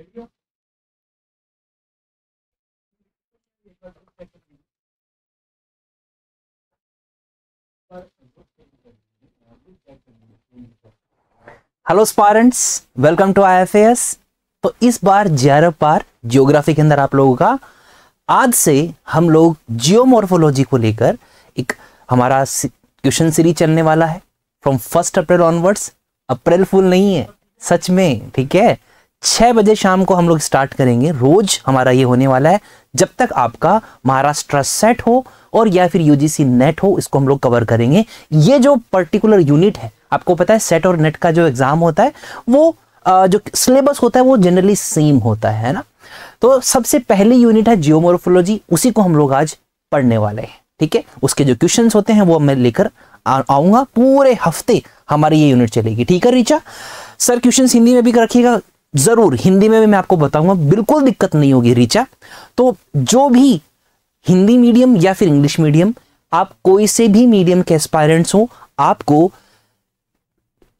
hello स्पारेंट्स welcome to I F S तो इस बार जियार पार जियोग्राफी के अंदर आप लोगों का आज से हम लोग जियोमोर्फोलॉजी को लेकर एक हमारा क्वेश्चन सीरीज चलने वाला है from first April onwards April full नहीं है सच में ठीक है छः बजे शाम को हम लोग स्टार्ट करेंगे रोज हमारा ये होने वाला है जब तक आपका महाराष्ट्र सेट हो और या फिर यूजीसी नेट हो इसको हम लोग कवर करेंगे ये जो पर्टिकुलर यूनिट है आपको पता है सेट और नेट का जो एग्ज़ाम होता है वो जो सिलेबस होता है वो जनरली सेम होता है ना तो सबसे पहली यूनिट है जियोमोरफोलॉजी उसी को हम लोग आज पढ़ने वाले हैं ठीक है उसके जो क्वेश्चन होते हैं वो मैं लेकर आऊंगा पूरे हफ्ते हमारी ये यूनिट चलेगी ठीक है रिचा सर क्वेश्चन हिंदी में भी रखिएगा ज़रूर हिंदी में भी मैं आपको बताऊंगा बिल्कुल दिक्कत नहीं होगी रिचा तो जो भी हिंदी मीडियम या फिर इंग्लिश मीडियम आप कोई से भी मीडियम के एस्पायरेंट्स हो आपको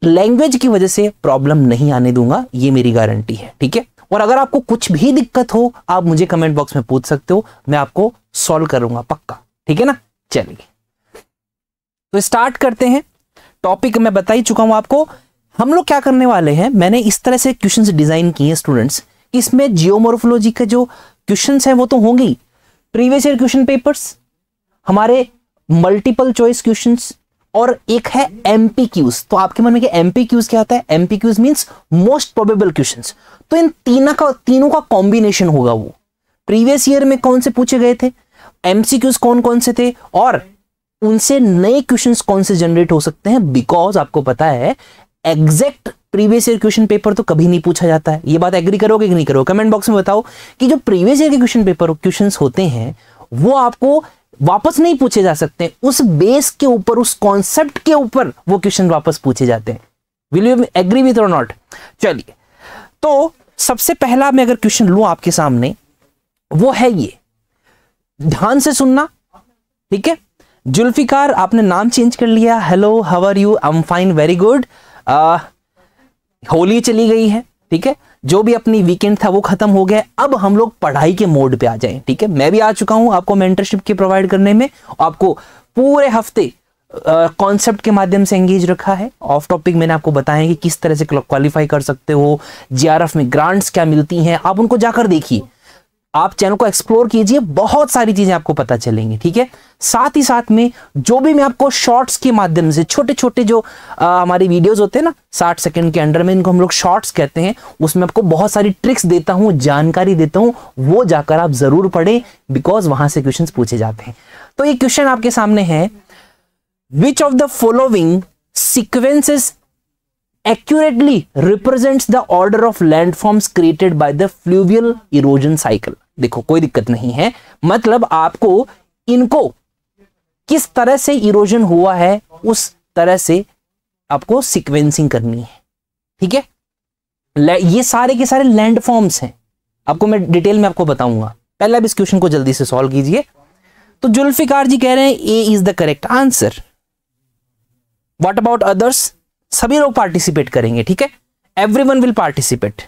लैंग्वेज की वजह से प्रॉब्लम नहीं आने दूंगा ये मेरी गारंटी है ठीक है और अगर आपको कुछ भी दिक्कत हो आप मुझे कमेंट बॉक्स में पूछ सकते हो मैं आपको सॉल्व करूंगा पक्का ठीक है ना चलिए तो स्टार्ट करते हैं टॉपिक मैं बता ही चुका हूं आपको हम लोग क्या करने वाले हैं मैंने इस तरह से क्वेश्चंस डिजाइन किए हैं स्टूडेंट्स इसमें जियोमोरफोलॉजी के जो क्वेश्चंस हैं वो तो होंगे ही प्रीवियस ईयर क्वेश्चन पेपर्स हमारे मल्टीपल चॉइस क्वेश्चंस और एक है एमपी क्यूज तो आपके मन में क्या एमपी क्यूज क्या आता है MPQs means most probable question तो इन तीनों का तीनों का कॉम्बिनेशन होगा वो प्रीवियस ईयर में कौन से पूछे गए थे एमसीक्यूज कौन कौन से थे और उनसे नए क्वेश्चंस कौन से जनरेट हो सकते हैं बिकॉज आपको पता है exact previous year question paper तो कभी नहीं पूछा जाता है ये बात एग्री करोगे कि नहीं करोगे कमेंट बॉक्स में बताओ कि जो प्रीवियस ईयर के क्वेश्चन पेपर क्वेश्चन होते हैं वो आपको वापस नहीं पूछे जा सकते उस बेस के ऊपर उस कॉन्सेप्ट के ऊपर वो क्वेश्चन वापस पूछे जाते हैं विल यू एग्री विथ और नॉट चलिए तो सबसे पहला मैं अगर क्वेश्चन लू आपके सामने वो है ये ध्यान से सुनना ठीक है जुल्फिकार आपने नाम चेंज कर लिया hello how are you I am fine very good ah, Holi चली गई है ठीक है जो भी अपनी वीकेंड था वो खत्म हो गया अब हम लोग पढ़ाई के मोड पे आ जाएं ठीक है मैं भी आ चुका हूं आपको मेंटरशिप के प्रोवाइड करने में आपको पूरे हफ्ते कॉन्सेप्ट के माध्यम से एंगेज रखा है ऑफ टॉपिक मैंने आपको बताया कि किस तरह से क्वालिफाई कर सकते हो जीआरएफ में ग्रांट्स क्या मिलती हैं आप उनको जाकर देखिए आप चैनल को एक्सप्लोर कीजिए बहुत सारी चीजें आपको पता चलेंगी ठीक है साथ ही साथ में जो भी मैं आपको शॉर्ट्स के माध्यम से छोटे छोटे जो हमारी वीडियोस होते हैं ना साठ सेकंड के अंडर में इनको हम लोग शॉर्ट्स कहते हैं उसमें आपको बहुत सारी ट्रिक्स देता हूं जानकारी देता हूं वो जाकर आप जरूर पढ़ें बिकॉज वहां से क्वेश्चन पूछे जाते हैं तो ये क्वेश्चन आपके सामने है which of the following sequences accurately represents the order of landforms created by the fluvial erosion cycle देखो कोई दिक्कत नहीं है मतलब आपको इनको किस तरह से इरोजन हुआ है उस तरह से आपको सिक्वेंसिंग करनी है ठीक है ये सारे के सारे लैंडफॉर्म्स हैं आपको मैं डिटेल में आपको बताऊंगा पहले आप इस क्वेश्चन को जल्दी से सॉल्व कीजिए तो जुल्फिकार जी कह रहे हैं A is the correct answer what about others सभी लोग पार्टिसिपेट करेंगे ठीक है एवरी वन विल पार्टिसिपेट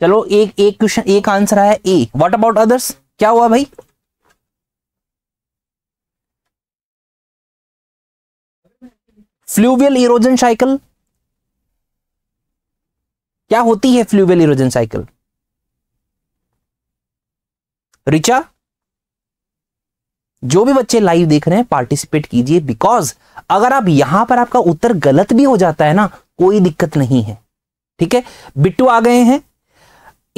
चलो एक एक क्वेश्चन एक आंसर आया ए व्हाट अबाउट अदर्स क्या हुआ भाई फ्लूवियल इरोजन साइकिल क्या होती है फ्लूवियल इरोजन साइकिल रिचा जो भी बच्चे लाइव देख रहे हैं पार्टिसिपेट कीजिए बिकॉज अगर आप यहां पर आपका उत्तर गलत भी हो जाता है ना कोई दिक्कत नहीं है ठीक है बिट्टू आ गए हैं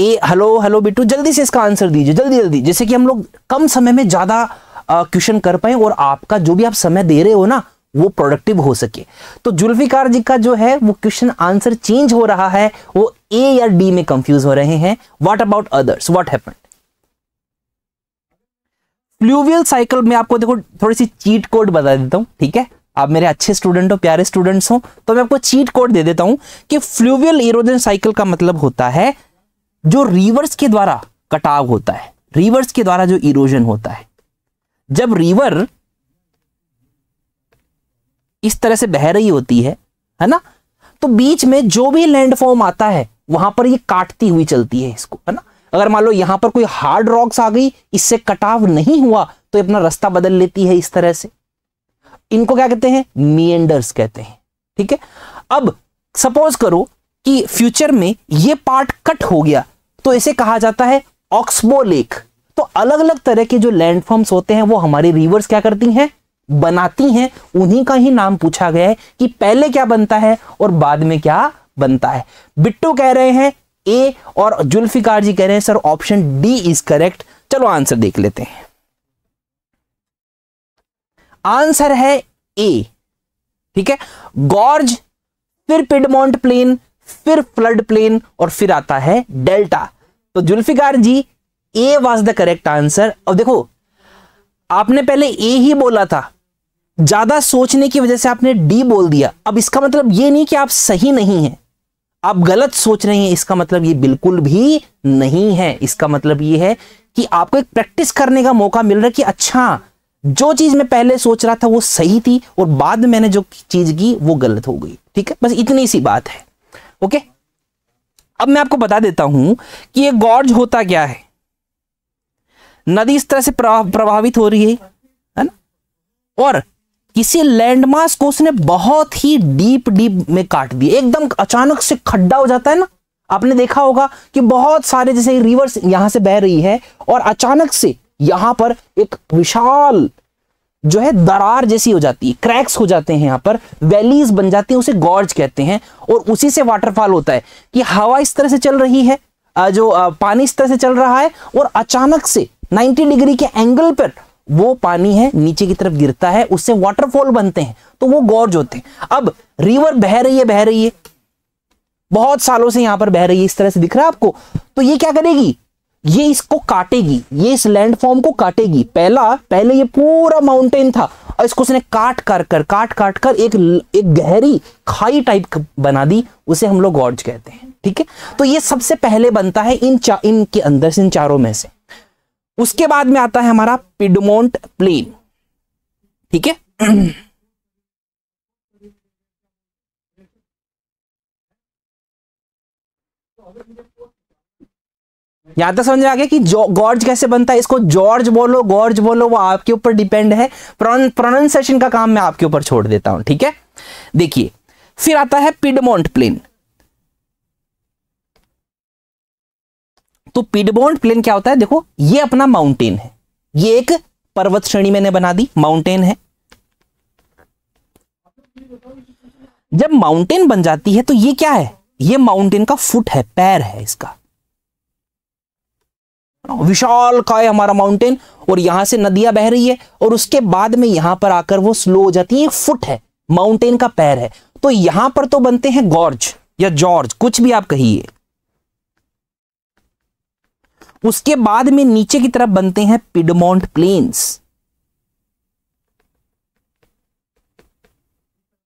ए हेलो हेलो बिट्टू जल्दी से इसका आंसर दीजिए जल्दी जल्दी जैसे कि हम लोग कम समय में ज़्यादा क्वेश्चन कर पाए और आपका जो भी आप समय दे रहे हो ना वो प्रोडक्टिव हो सके तो जुल्फिकार जी का जो है वो क्वेश्चन आंसर चेंज हो रहा है वो ए या डी में कंफ्यूज हो रहे हैं what about others what happen fluvial cycle में आपको देखो थोड़ी सी चीट कोड बता देता हूँ ठीक है आप मेरे अच्छे स्टूडेंट हो प्यारे स्टूडेंट्स हो तो मैं आपको चीट कोड दे देता हूं कि फ्लूवियल इरोजन साइकिल का मतलब होता है जो रिवर्स के द्वारा कटाव होता है रिवर्स के द्वारा जो इरोजन होता है जब रिवर इस तरह से बह रही होती है है ना तो बीच में जो भी लैंडफॉर्म आता है वहां पर ये काटती हुई चलती है इसको है ना अगर मान लो यहां पर कोई हार्ड रॉक्स आ गई इससे कटाव नहीं हुआ तो अपना रास्ता बदल लेती है इस तरह से इनको क्या कहते हैं मियंडर्स कहते हैं ठीक है अब सपोज करो कि फ्यूचर में ये पार्ट कट हो गया तो इसे कहा जाता है ऑक्सबो लेक तो अलग अलग तरह के जो लैंडफॉर्म्स होते हैं वो हमारे रिवर्स क्या करती हैं बनाती हैं उन्हीं का ही नाम पूछा गया है कि पहले क्या बनता है और बाद में क्या बनता है बिट्टू कह रहे हैं ए और जुल्फिकार जी कह रहे हैं sir option D is correct चलो आंसर देख लेते हैं आंसर है ए ठीक है गॉर्ज फिर पिडमोंट प्लेन फिर फ्लड प्लेन और फिर आता है डेल्टा तो Zulfikar ji A was the correct answer अब देखो आपने पहले ए ही बोला था ज्यादा सोचने की वजह से आपने डी बोल दिया अब इसका मतलब ये नहीं कि आप सही नहीं हैं आप गलत सोच रहे हैं इसका मतलब ये बिल्कुल भी नहीं है इसका मतलब ये है कि आपको एक प्रैक्टिस करने का मौका मिल रहा है कि अच्छा जो चीज मैं पहले सोच रहा था वो सही थी और बाद में मैंने जो चीज की वो गलत हो गई ठीक है बस इतनी सी बात है ओके अब मैं आपको बता देता हूं कि ये गॉर्ज होता क्या है नदी इस तरह से प्रभावित हो रही है है ना और किसी लैंडमार्क को उसने बहुत ही डीप डीप में काट दिया एकदम अचानक से खड्डा हो जाता है ना आपने देखा होगा कि बहुत सारे जैसे रिवर्स यहां से बह रही है और अचानक से यहां पर एक विशाल जो है दरार जैसी हो जाती है क्रैक्स हो जाते हैं यहां पर वैलीज बन जाती है उसे गॉर्ज कहते हैं और उसी से वाटरफॉल होता है कि हवा इस तरह से चल रही है जो पानी इस तरह से चल रहा है और अचानक से 90 डिग्री के एंगल पर वो पानी है नीचे की तरफ गिरता है उससे वाटरफॉल बनते हैं तो वो गॉर्ज होते हैं अब रिवर बह रही है बह रही है बहुत सालों से यहां पर बह रही है इस तरह से दिख रहा है आपको तो ये क्या करेगी ये इसको काटेगी ये इस लैंडफॉर्म को काटेगी पहला पहले ये पूरा माउंटेन था और इसको उसने काट कर कर काट काट कर एक एक गहरी खाई टाइप बना दी उसे हम लोग गॉर्ज कहते हैं ठीक है तो ये सबसे पहले बनता है इन चा, इनके अंदर से इन चारों में से उसके बाद में आता है हमारा पिडमोंट प्लेन ठीक है याद तक समझ में आ गया कि गॉर्ज कैसे बनता है इसको जॉर्ज बोलो गॉर्ज बोलो वो आपके ऊपर डिपेंड है प्रोनाउंसिएशन का काम मैं आपके ऊपर छोड़ देता हूं ठीक है देखिए फिर आता है पिडमोन्ट प्लेन तो पिडमोन्ट प्लेन क्या होता है देखो ये अपना माउंटेन है ये एक पर्वत श्रेणी मैंने बना दी माउंटेन है जब माउंटेन बन जाती है तो ये क्या है ये माउंटेन का फुट है पैर है इसका विशाल काय हमारा माउंटेन और यहां से नदियां बह रही है और उसके बाद में यहां पर आकर वो स्लो हो जाती है फुट है माउंटेन का पैर है तो यहां पर तो बनते हैं गॉर्ज या जॉर्ज कुछ भी आप कहिए उसके बाद में नीचे की तरफ बनते हैं पिडमोंट प्लेन्स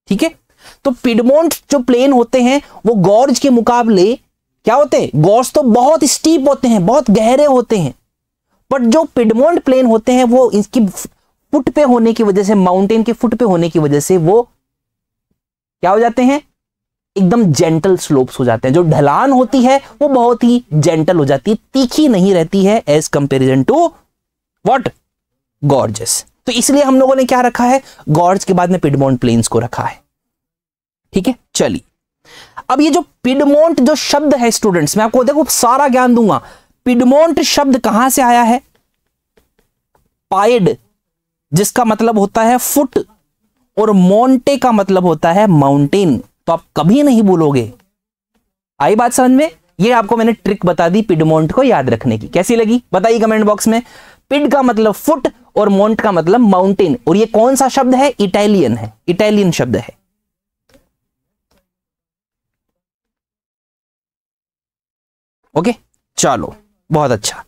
ठीक है तो पिडमोंट जो प्लेन होते हैं वो गॉर्ज के मुकाबले क्या होते हैं गॉड्स तो बहुत स्टीप होते हैं बहुत गहरे होते हैं बट जो पिडमोल्ड प्लेन होते हैं वो इसकी फुट पे होने की वजह से माउंटेन के फुट पे होने की वजह से वो क्या हो जाते हैं एकदम जेंटल स्लोप्स हो जाते हैं जो ढलान होती है वो बहुत ही जेंटल हो जाती है तीखी नहीं रहती है as comparison to what gorges तो इसलिए हम लोगों ने क्या रखा है गॉर्ज के बाद में पिडमोन्ट प्लेन्स को रखा है ठीक है चलिए अब ये जो पिडमोंट जो शब्द है स्टूडेंट्स मैं आपको देखो सारा ज्ञान दूंगा पिडमोंट शब्द कहां से आया है पाइड जिसका मतलब होता है फुट और मोंटे का मतलब होता है माउंटेन तो आप कभी नहीं बोलोगे आई बात समझ में ये आपको मैंने ट्रिक बता दी पिडमोंट को याद रखने की कैसी लगी बताइए कमेंट बॉक्स में पिड का मतलब फुट और मोंट का मतलब माउंटेन और ये कौन सा शब्द है इटालियन है इटालियन शब्द है ओके चलो बहुत अच्छा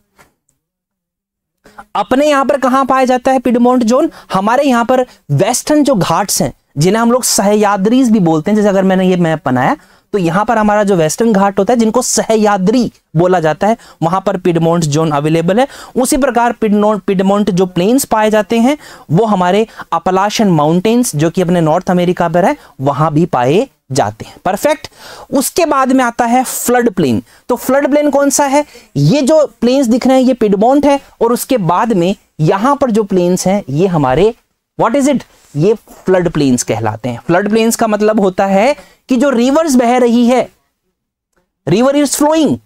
अपने यहां पर कहां पाया जाता है पिडमोंट जोन हमारे यहां पर वेस्टर्न जो घाट्स हैं जिन्हें हम लोग सहयाद्रीज भी बोलते हैं जैसे अगर मैंने ये मैप बनाया तो यहां पर हमारा जो वेस्टर्न घाट होता है जिनको सहयाद्री बोला जाता है वहां पर पिडमोंट जोन अवेलेबल है उसी प्रकार पिडमोंट जो प्लेन्स पाए जाते हैं वो हमारे अपलाशन माउंटेन्स जो कि अपने नॉर्थ अमेरिका पर है वहां भी पाए जाते हैं परफेक्ट उसके बाद में आता है फ्लड प्लेन तो फ्लड प्लेन कौन सा है ये जो प्लेन्स दिख रहे हैं ये पिडबोन्ट है और उसके बाद में यहां पर जो प्लेन्स हैं ये हमारे व्हाट इज इट ये फ्लड प्लेन्स कहलाते हैं फ्लड प्लेन्स का मतलब होता है कि जो रिवर्स बह रही है रिवर इज फ्लोइंग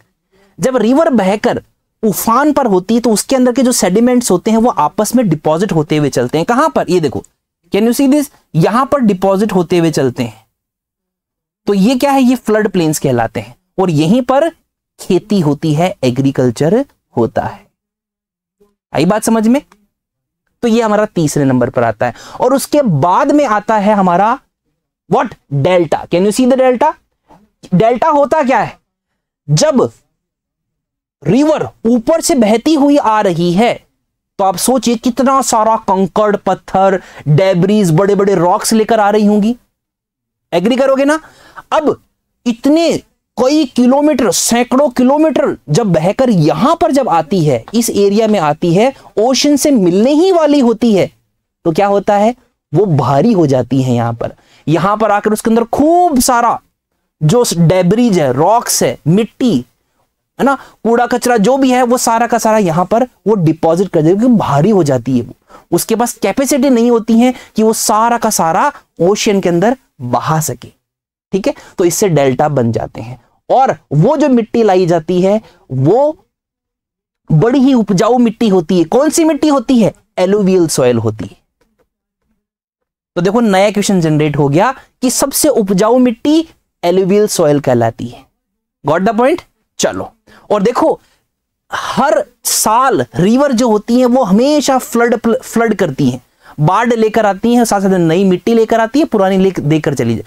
जब रिवर बहकर उफान पर होती है तो उसके अंदर के जो सेडिमेंट्स होते हैं वो आपस में डिपॉजिट होते हुए चलते हैं कहां पर ये देखो कैन यू सी दिस यहां पर डिपॉजिट होते हुए चलते हैं तो ये क्या है ये फ्लड प्लेन्स कहलाते हैं और यहीं पर खेती होती है एग्रीकल्चर होता है आई बात समझ में तो ये हमारा तीसरे नंबर पर आता है और उसके बाद में आता है हमारा what delta can you see the delta delta होता क्या है जब रिवर ऊपर से बहती हुई आ रही है तो आप सोचिए कितना सारा कंकड़ पत्थर डेबरीज बड़े बड़े रॉक्स लेकर आ रही होंगी एग्री करोगे ना अब इतने कई किलोमीटर सैकड़ों किलोमीटर जब बहकर यहां पर जब आती है इस एरिया में आती है ओशन से मिलने ही वाली होती है तो क्या होता है वो भारी हो जाती है यहां पर यहां पर आकर उसके अंदर खूब सारा जो डेब्रिज है रॉक्स है मिट्टी है ना कूड़ा कचरा जो भी है वो सारा का सारा यहां पर वो डिपॉजिट कर देगी भारी हो जाती है वो उसके पास कैपेसिटी नहीं होती है कि वो सारा का सारा ओशियन के अंदर बहा सके ठीक है तो इससे डेल्टा बन जाते हैं और वो जो मिट्टी लाई जाती है वो बड़ी ही उपजाऊ मिट्टी होती है कौन सी मिट्टी होती है एलुवियल सॉइल होती है तो देखो नया क्वेश्चन जनरेट हो गया कि सबसे उपजाऊ मिट्टी एलुवियल सॉइल कहलाती है गॉट द पॉइंट चलो और देखो हर साल रिवर जो होती है वो हमेशा फ्लड फ्लड करती है बाढ़ लेकर आती है साथ साथ नई मिट्टी लेकर आती है पुरानी लेकर देकर चली जाए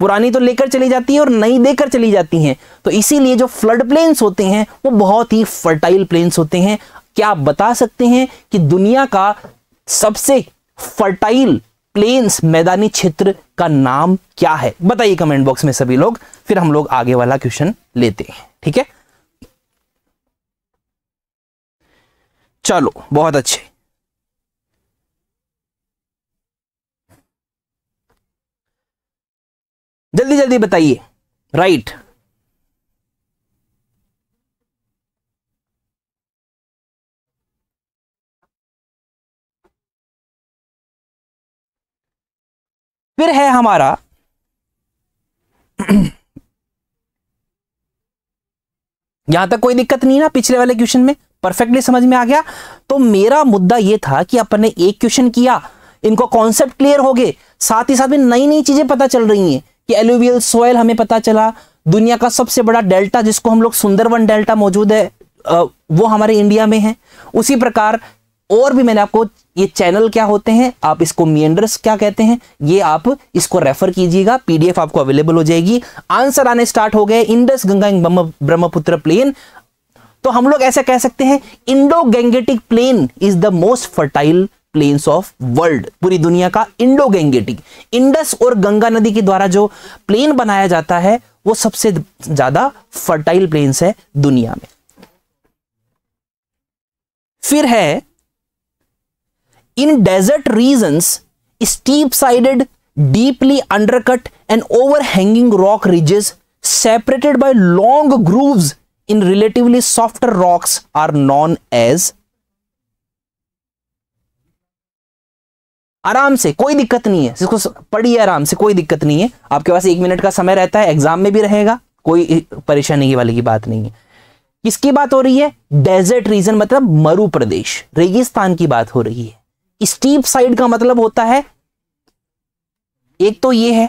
पुरानी तो लेकर चली जाती है और नई देकर चली जाती हैं तो इसीलिए जो फ्लड प्लेन्स होते हैं वो बहुत ही फर्टाइल प्लेन्स होते हैं क्या आप बता सकते हैं कि दुनिया का सबसे फर्टाइल प्लेन्स मैदानी क्षेत्र का नाम क्या है बताइए कमेंट बॉक्स में सभी लोग फिर हम लोग आगे वाला क्वेश्चन लेते हैं ठीक है चलो बहुत अच्छे जल्दी जल्दी बताइए राइट फिर है हमारा यहां तक कोई दिक्कत नहीं ना पिछले वाले क्वेश्चन में परफेक्टली समझ में आ गया तो मेरा मुद्दा यह था कि अपन ने एक क्वेश्चन किया इनको कॉन्सेप्ट क्लियर हो गए साथ ही साथ में नई नई चीजें पता चल रही हैं कि एलुवियल सोयल हमें पता चला दुनिया का सबसे बड़ा डेल्टा जिसको हम लोग सुंदरवन डेल्टा मौजूद है वो हमारे इंडिया में है उसी प्रकार और भी मैंने आपको ये चैनल क्या होते हैं आप इसको मियंडर्स क्या कहते हैं ये आप इसको रेफर कीजिएगा पीडीएफ आपको अवेलेबल हो जाएगी आंसर आने स्टार्ट हो गए इंडस गंगा ब्रह्मपुत्र प्लेन तो हम लोग ऐसा कह सकते हैं Indo Gangetic plain is the most fertile plains of world पूरी दुनिया का इंडो गैंगेटिक इंडस और गंगा नदी के द्वारा जो प्लेन बनाया जाता है वो सबसे ज्यादा फर्टाइल प्लेन्स है दुनिया में फिर है in desert region steep sided deeply undercut and overhanging rock ridges separated by long grooves in relatively softer rocks are known as आराम से कोई दिक्कत नहीं है इसको पढ़िए आराम से कोई दिक्कत नहीं है आपके पास एक मिनट का समय रहता है एग्जाम में भी रहेगा कोई परेशानी वाली की बात नहीं है किसकी बात हो रही है डेजर्ट रीजन मतलब मरु प्रदेश रेगिस्तान की बात हो रही है स्टीप साइड का मतलब होता है एक तो ये है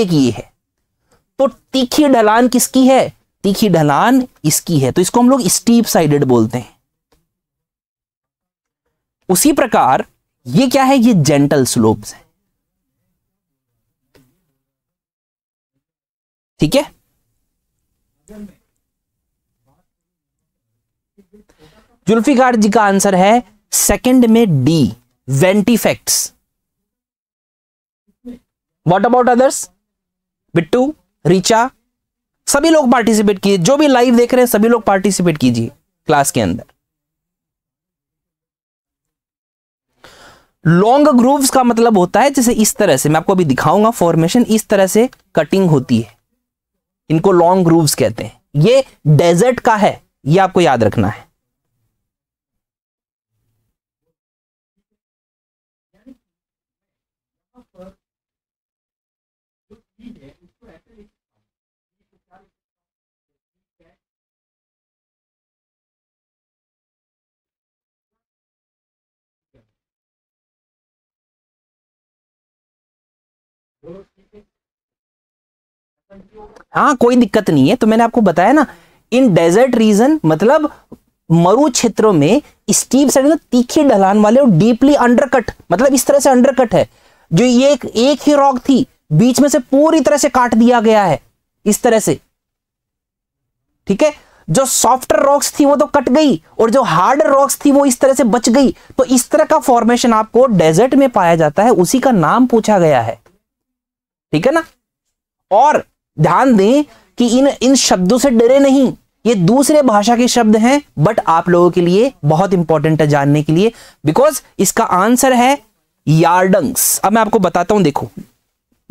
एक ये है तो तीखी ढलान किसकी है तीखी ढलान इसकी है तो इसको हम लोग स्टीप साइडेड बोलते हैं उसी प्रकार ये क्या है ये जेंटल स्लोप्स है ठीक है जुल्फिकार जी का आंसर है सेकंड में D ventifacts what about others Bittu Richa सभी लोग पार्टिसिपेट कीजिए जो भी लाइव देख रहे हैं सभी लोग पार्टिसिपेट कीजिए क्लास के अंदर लॉन्ग ग्रूव्स का मतलब होता है जैसे इस तरह से मैं आपको अभी दिखाऊंगा फॉर्मेशन इस तरह से कटिंग होती है इनको लॉन्ग ग्रूव्स कहते हैं ये डेजर्ट का है ये आपको याद रखना है हाँ कोई दिक्कत नहीं है तो मैंने आपको बताया ना इन डेजर्ट रीजन मतलब मरु क्षेत्रों में स्टीप साइड मतलब तीखी ढलान वाले और डीपली अंडरकट मतलब इस तरह से अंडरकट है जो ये एक, एक ही रॉक थी बीच में से पूरी तरह से काट दिया गया है इस तरह से ठीक है जो सॉफ्टर रॉक्स थी वो तो कट गई और जो हार्ड रॉक्स थी वो इस तरह से बच गई तो इस तरह का फॉर्मेशन आपको डेजर्ट में पाया जाता है उसी का नाम पूछा गया है ठीक है ना और ध्यान दें कि इन इन शब्दों से डरे नहीं ये दूसरे भाषा के शब्द हैं बट आप लोगों के लिए बहुत इंपॉर्टेंट है जानने के लिए बिकॉज इसका आंसर है यार्डंग्स अब मैं आपको बताता हूं देखो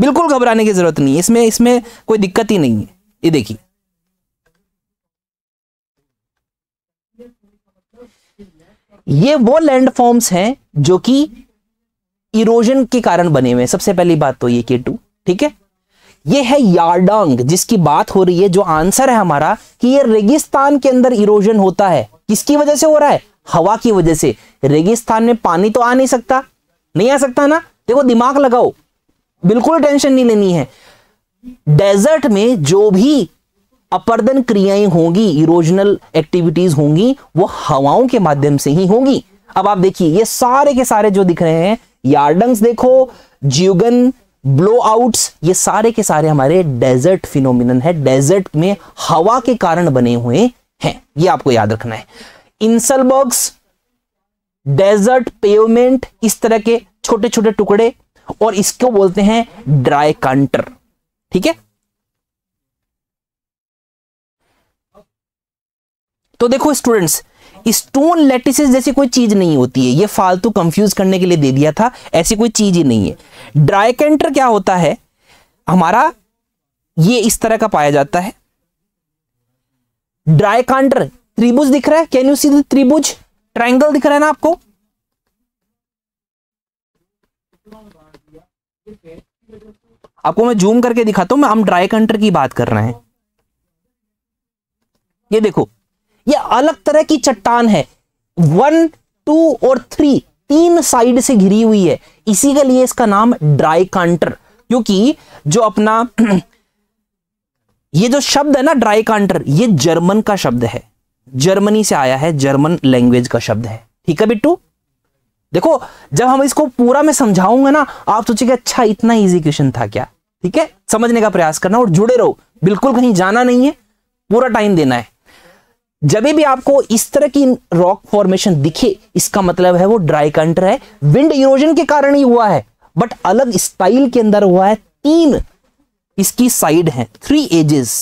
बिल्कुल घबराने की जरूरत नहीं है इसमें इसमें कोई दिक्कत ही नहीं है ये देखिए ये वो लैंडफॉर्म्स हैं जो कि इरोजन के कारण बने हुए हैं सबसे पहली बात तो ये के टू ठीक है ये है यार्डांग जिसकी बात हो रही है जो आंसर है हमारा कि ये रेगिस्तान के अंदर इरोजन होता है किसकी वजह से हो रहा है हवा की वजह से रेगिस्तान में पानी तो आ नहीं सकता नहीं आ सकता ना देखो दिमाग लगाओ बिल्कुल टेंशन नहीं लेनी है डेजर्ट में जो भी अपर्दन क्रियाएं होंगी इरोजनल एक्टिविटीज होंगी वो हवाओं के माध्यम से ही होंगी अब आप देखिए ये सारे के सारे जो दिख रहे हैं यार्डंग्स देखो ज्यूगन ब्लो आउट्स ये सारे के सारे हमारे डेजर्ट फिनोमिन है डेजर्ट में हवा के कारण बने हुए हैं ये आपको याद रखना है इंसलबर्ग्स डेजर्ट पेवमेंट इस तरह के छोटे छोटे टुकड़े और इसको बोलते हैं ड्राई कांटर ठीक है तो देखो स्टूडेंट्स स्टोन लेटिस जैसी कोई चीज नहीं होती है ये फालतू कंफ्यूज करने के लिए दे दिया था ऐसी कोई चीज ही नहीं है ड्राइकेंटर क्या होता है हमारा ये इस तरह का पाया जाता है ड्राइकांटर त्रिभुज दिख रहा है कैन यू सी द त्रिभुज दिख रहा है ना आपको आपको मैं जूम करके दिखाता हूं मैं हम कांटर की बात कर रहे हैं ये देखो ये अलग तरह की चट्टान है वन टू और थ्री तीन साइड से घिरी हुई है इसी के लिए इसका नाम ड्राई कांटर क्योंकि जो अपना ये जो शब्द है ना ड्राई कांटर ये जर्मन का शब्द है जर्मनी से आया है जर्मन लैंग्वेज का शब्द है ठीक है बिट्टू देखो जब हम इसको पूरा में समझाऊंगा ना आप सोचेंगे अच्छा इतना इजी क्वेश्चन था क्या ठीक है समझने का प्रयास करना और जुड़े रहो बिल्कुल कहीं जाना नहीं है पूरा टाइम देना है जब भी आपको इस तरह की रॉक फॉर्मेशन दिखे इसका मतलब है वो ड्राई कंटर है विंड इरोजन के कारण ही हुआ है बट अलग स्टाइल के अंदर हुआ है तीन इसकी साइड है थ्री एजेस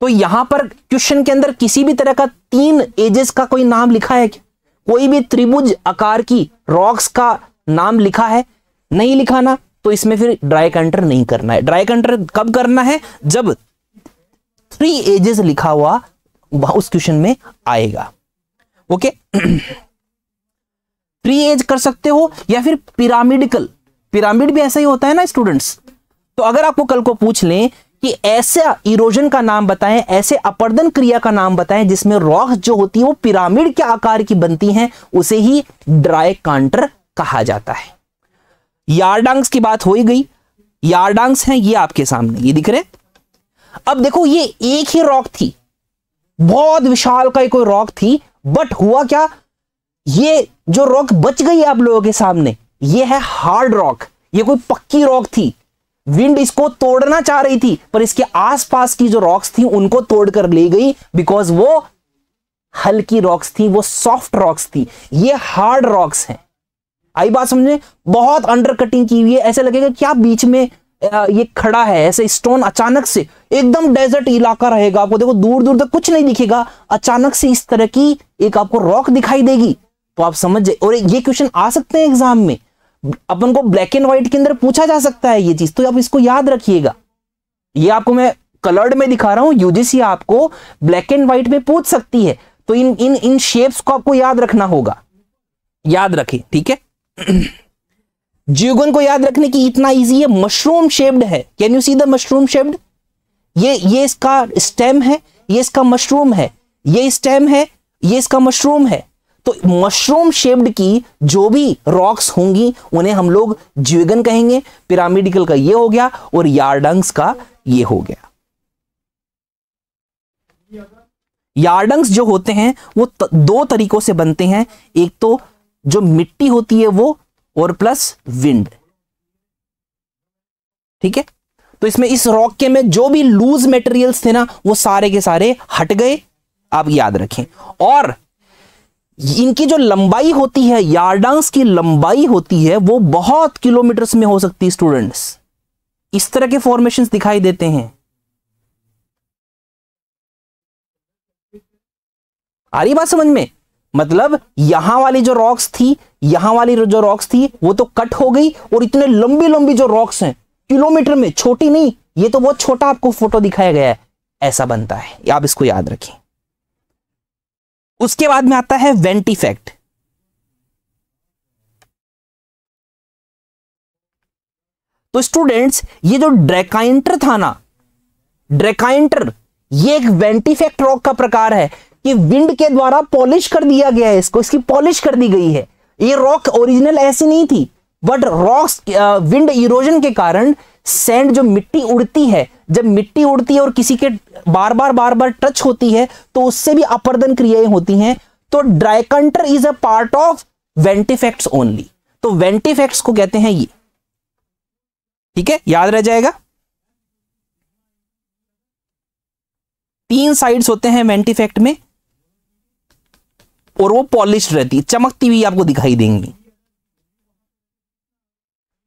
तो यहां पर क्वेश्चन के अंदर किसी भी तरह का तीन एजेस का कोई नाम लिखा है क्या कोई भी त्रिभुज आकार की रॉक्स का नाम लिखा है नहीं लिखाना तो इसमें फिर ड्राई कंटर नहीं करना है ड्राई कंटर कब करना है जब थ्री एजेस लिखा हुआ उस क्वेश्चन में आएगा ओके थ्री एज कर सकते हो या फिर पिरामिडिकल पिरामिड भी ऐसा ही होता है ना स्टूडेंट्स तो अगर आपको कल को पूछ लें कि ऐसे इरोजन का नाम बताएं ऐसे अपर्दन क्रिया का नाम बताएं जिसमें रॉक जो होती है वो पिरामिड के आकार की बनती हैं उसे ही ड्राई कांटर कहा जाता है यार्डांग्स की बात हो ही गई यार्डांग्स हैं ये आपके सामने ये दिख रहे हैं अब देखो ये एक ही रॉक थी बहुत विशाल का कोई रॉक थी बट हुआ क्या ये जो रॉक बच गई आप लोगों के सामने ये है हार्ड रॉक ये कोई पक्की रॉक थी विंड इसको तोड़ना चाह रही थी पर इसके आसपास की जो रॉक्स थी उनको तोड़कर ले गई बिकॉज वो हल्की रॉक्स थी वो सॉफ्ट रॉक्स थी ये हार्ड रॉक्स हैं आई बात समझे बहुत अंडर कटिंग की हुई है ऐसे लगेगा क्या बीच में ये खड़ा है ऐसे स्टोन अचानक से एकदम डेजर्ट इलाका रहेगा आपको देखो दूर दूर तक कुछ नहीं दिखेगा अचानक से इस तरह की एक आपको रॉक दिखाई देगी तो आप समझ जाए और ये क्वेश्चन आ सकते हैं एग्जाम में अपन को ब्लैक एंड व्हाइट के अंदर पूछा जा सकता है ये चीज तो आप इसको याद रखिएगा ये आपको मैं कलर्ड में दिखा रहा हूं यूजीसी आपको ब्लैक एंड व्हाइट में पूछ सकती है तो इन इन इन शेप्स को आपको याद रखना होगा याद रखें ठीक है जियोगन को याद रखने की इतना इजी है मशरूम शेप्ड है can you see the mushroom shaped ये ये इसका स्टेम है ये इसका मशरूम है ये स्टेम है ये इसका मशरूम है तो मशरूम शेप्ड की जो भी रॉक्स होंगी उन्हें हम लोग ज्यूगन कहेंगे पिरामिडिकल का ये हो गया और यार्डंग्स का ये हो गया यार्डंग्स जो होते हैं वो दो तरीकों से बनते हैं एक तो जो मिट्टी होती है वो और प्लस विंड ठीक है तो इसमें इस रॉक के में जो भी लूज मटेरियल्स थे ना वो सारे के सारे हट गए आप याद रखें और इनकी जो लंबाई होती है यार्डांस की लंबाई होती है वो बहुत किलोमीटर्स में हो सकती है स्टूडेंट्स इस तरह के फॉर्मेशन दिखाई देते हैं आ रही बात समझ में मतलब यहां वाली जो रॉक्स थी यहां वाली जो रॉक्स थी वो तो कट हो गई और इतने लंबी लंबी जो रॉक्स हैं किलोमीटर में छोटी नहीं ये तो बहुत छोटा आपको फोटो दिखाया गया है ऐसा बनता है आप इसको याद रखें उसके बाद में आता है वेंटिफेक्ट तो स्टूडेंट्स ये जो ड्रेकाइंटर था ना ड्रेकाइंटर ये एक वेंटिफेक्ट रॉक का प्रकार है कि विंड के द्वारा पॉलिश कर दिया गया है इसको इसकी पॉलिश कर दी गई है ये रॉक ओरिजिनल ऐसी नहीं थी बट रॉक्स विंड इरोजन के कारण सैंड जो मिट्टी उड़ती है जब मिट्टी उड़ती है और किसी के बार बार बार बार टच होती है तो उससे भी अपर्दन क्रियाएं होती हैं तो dreikanter is a part of ventifact only तो वेंटिफेक्ट को कहते हैं ये ठीक है याद रह जाएगा तीन साइड्स होते हैं वेंटिफेक्ट में और वो पॉलिश रहती है चमकती हुई आपको दिखाई देंगी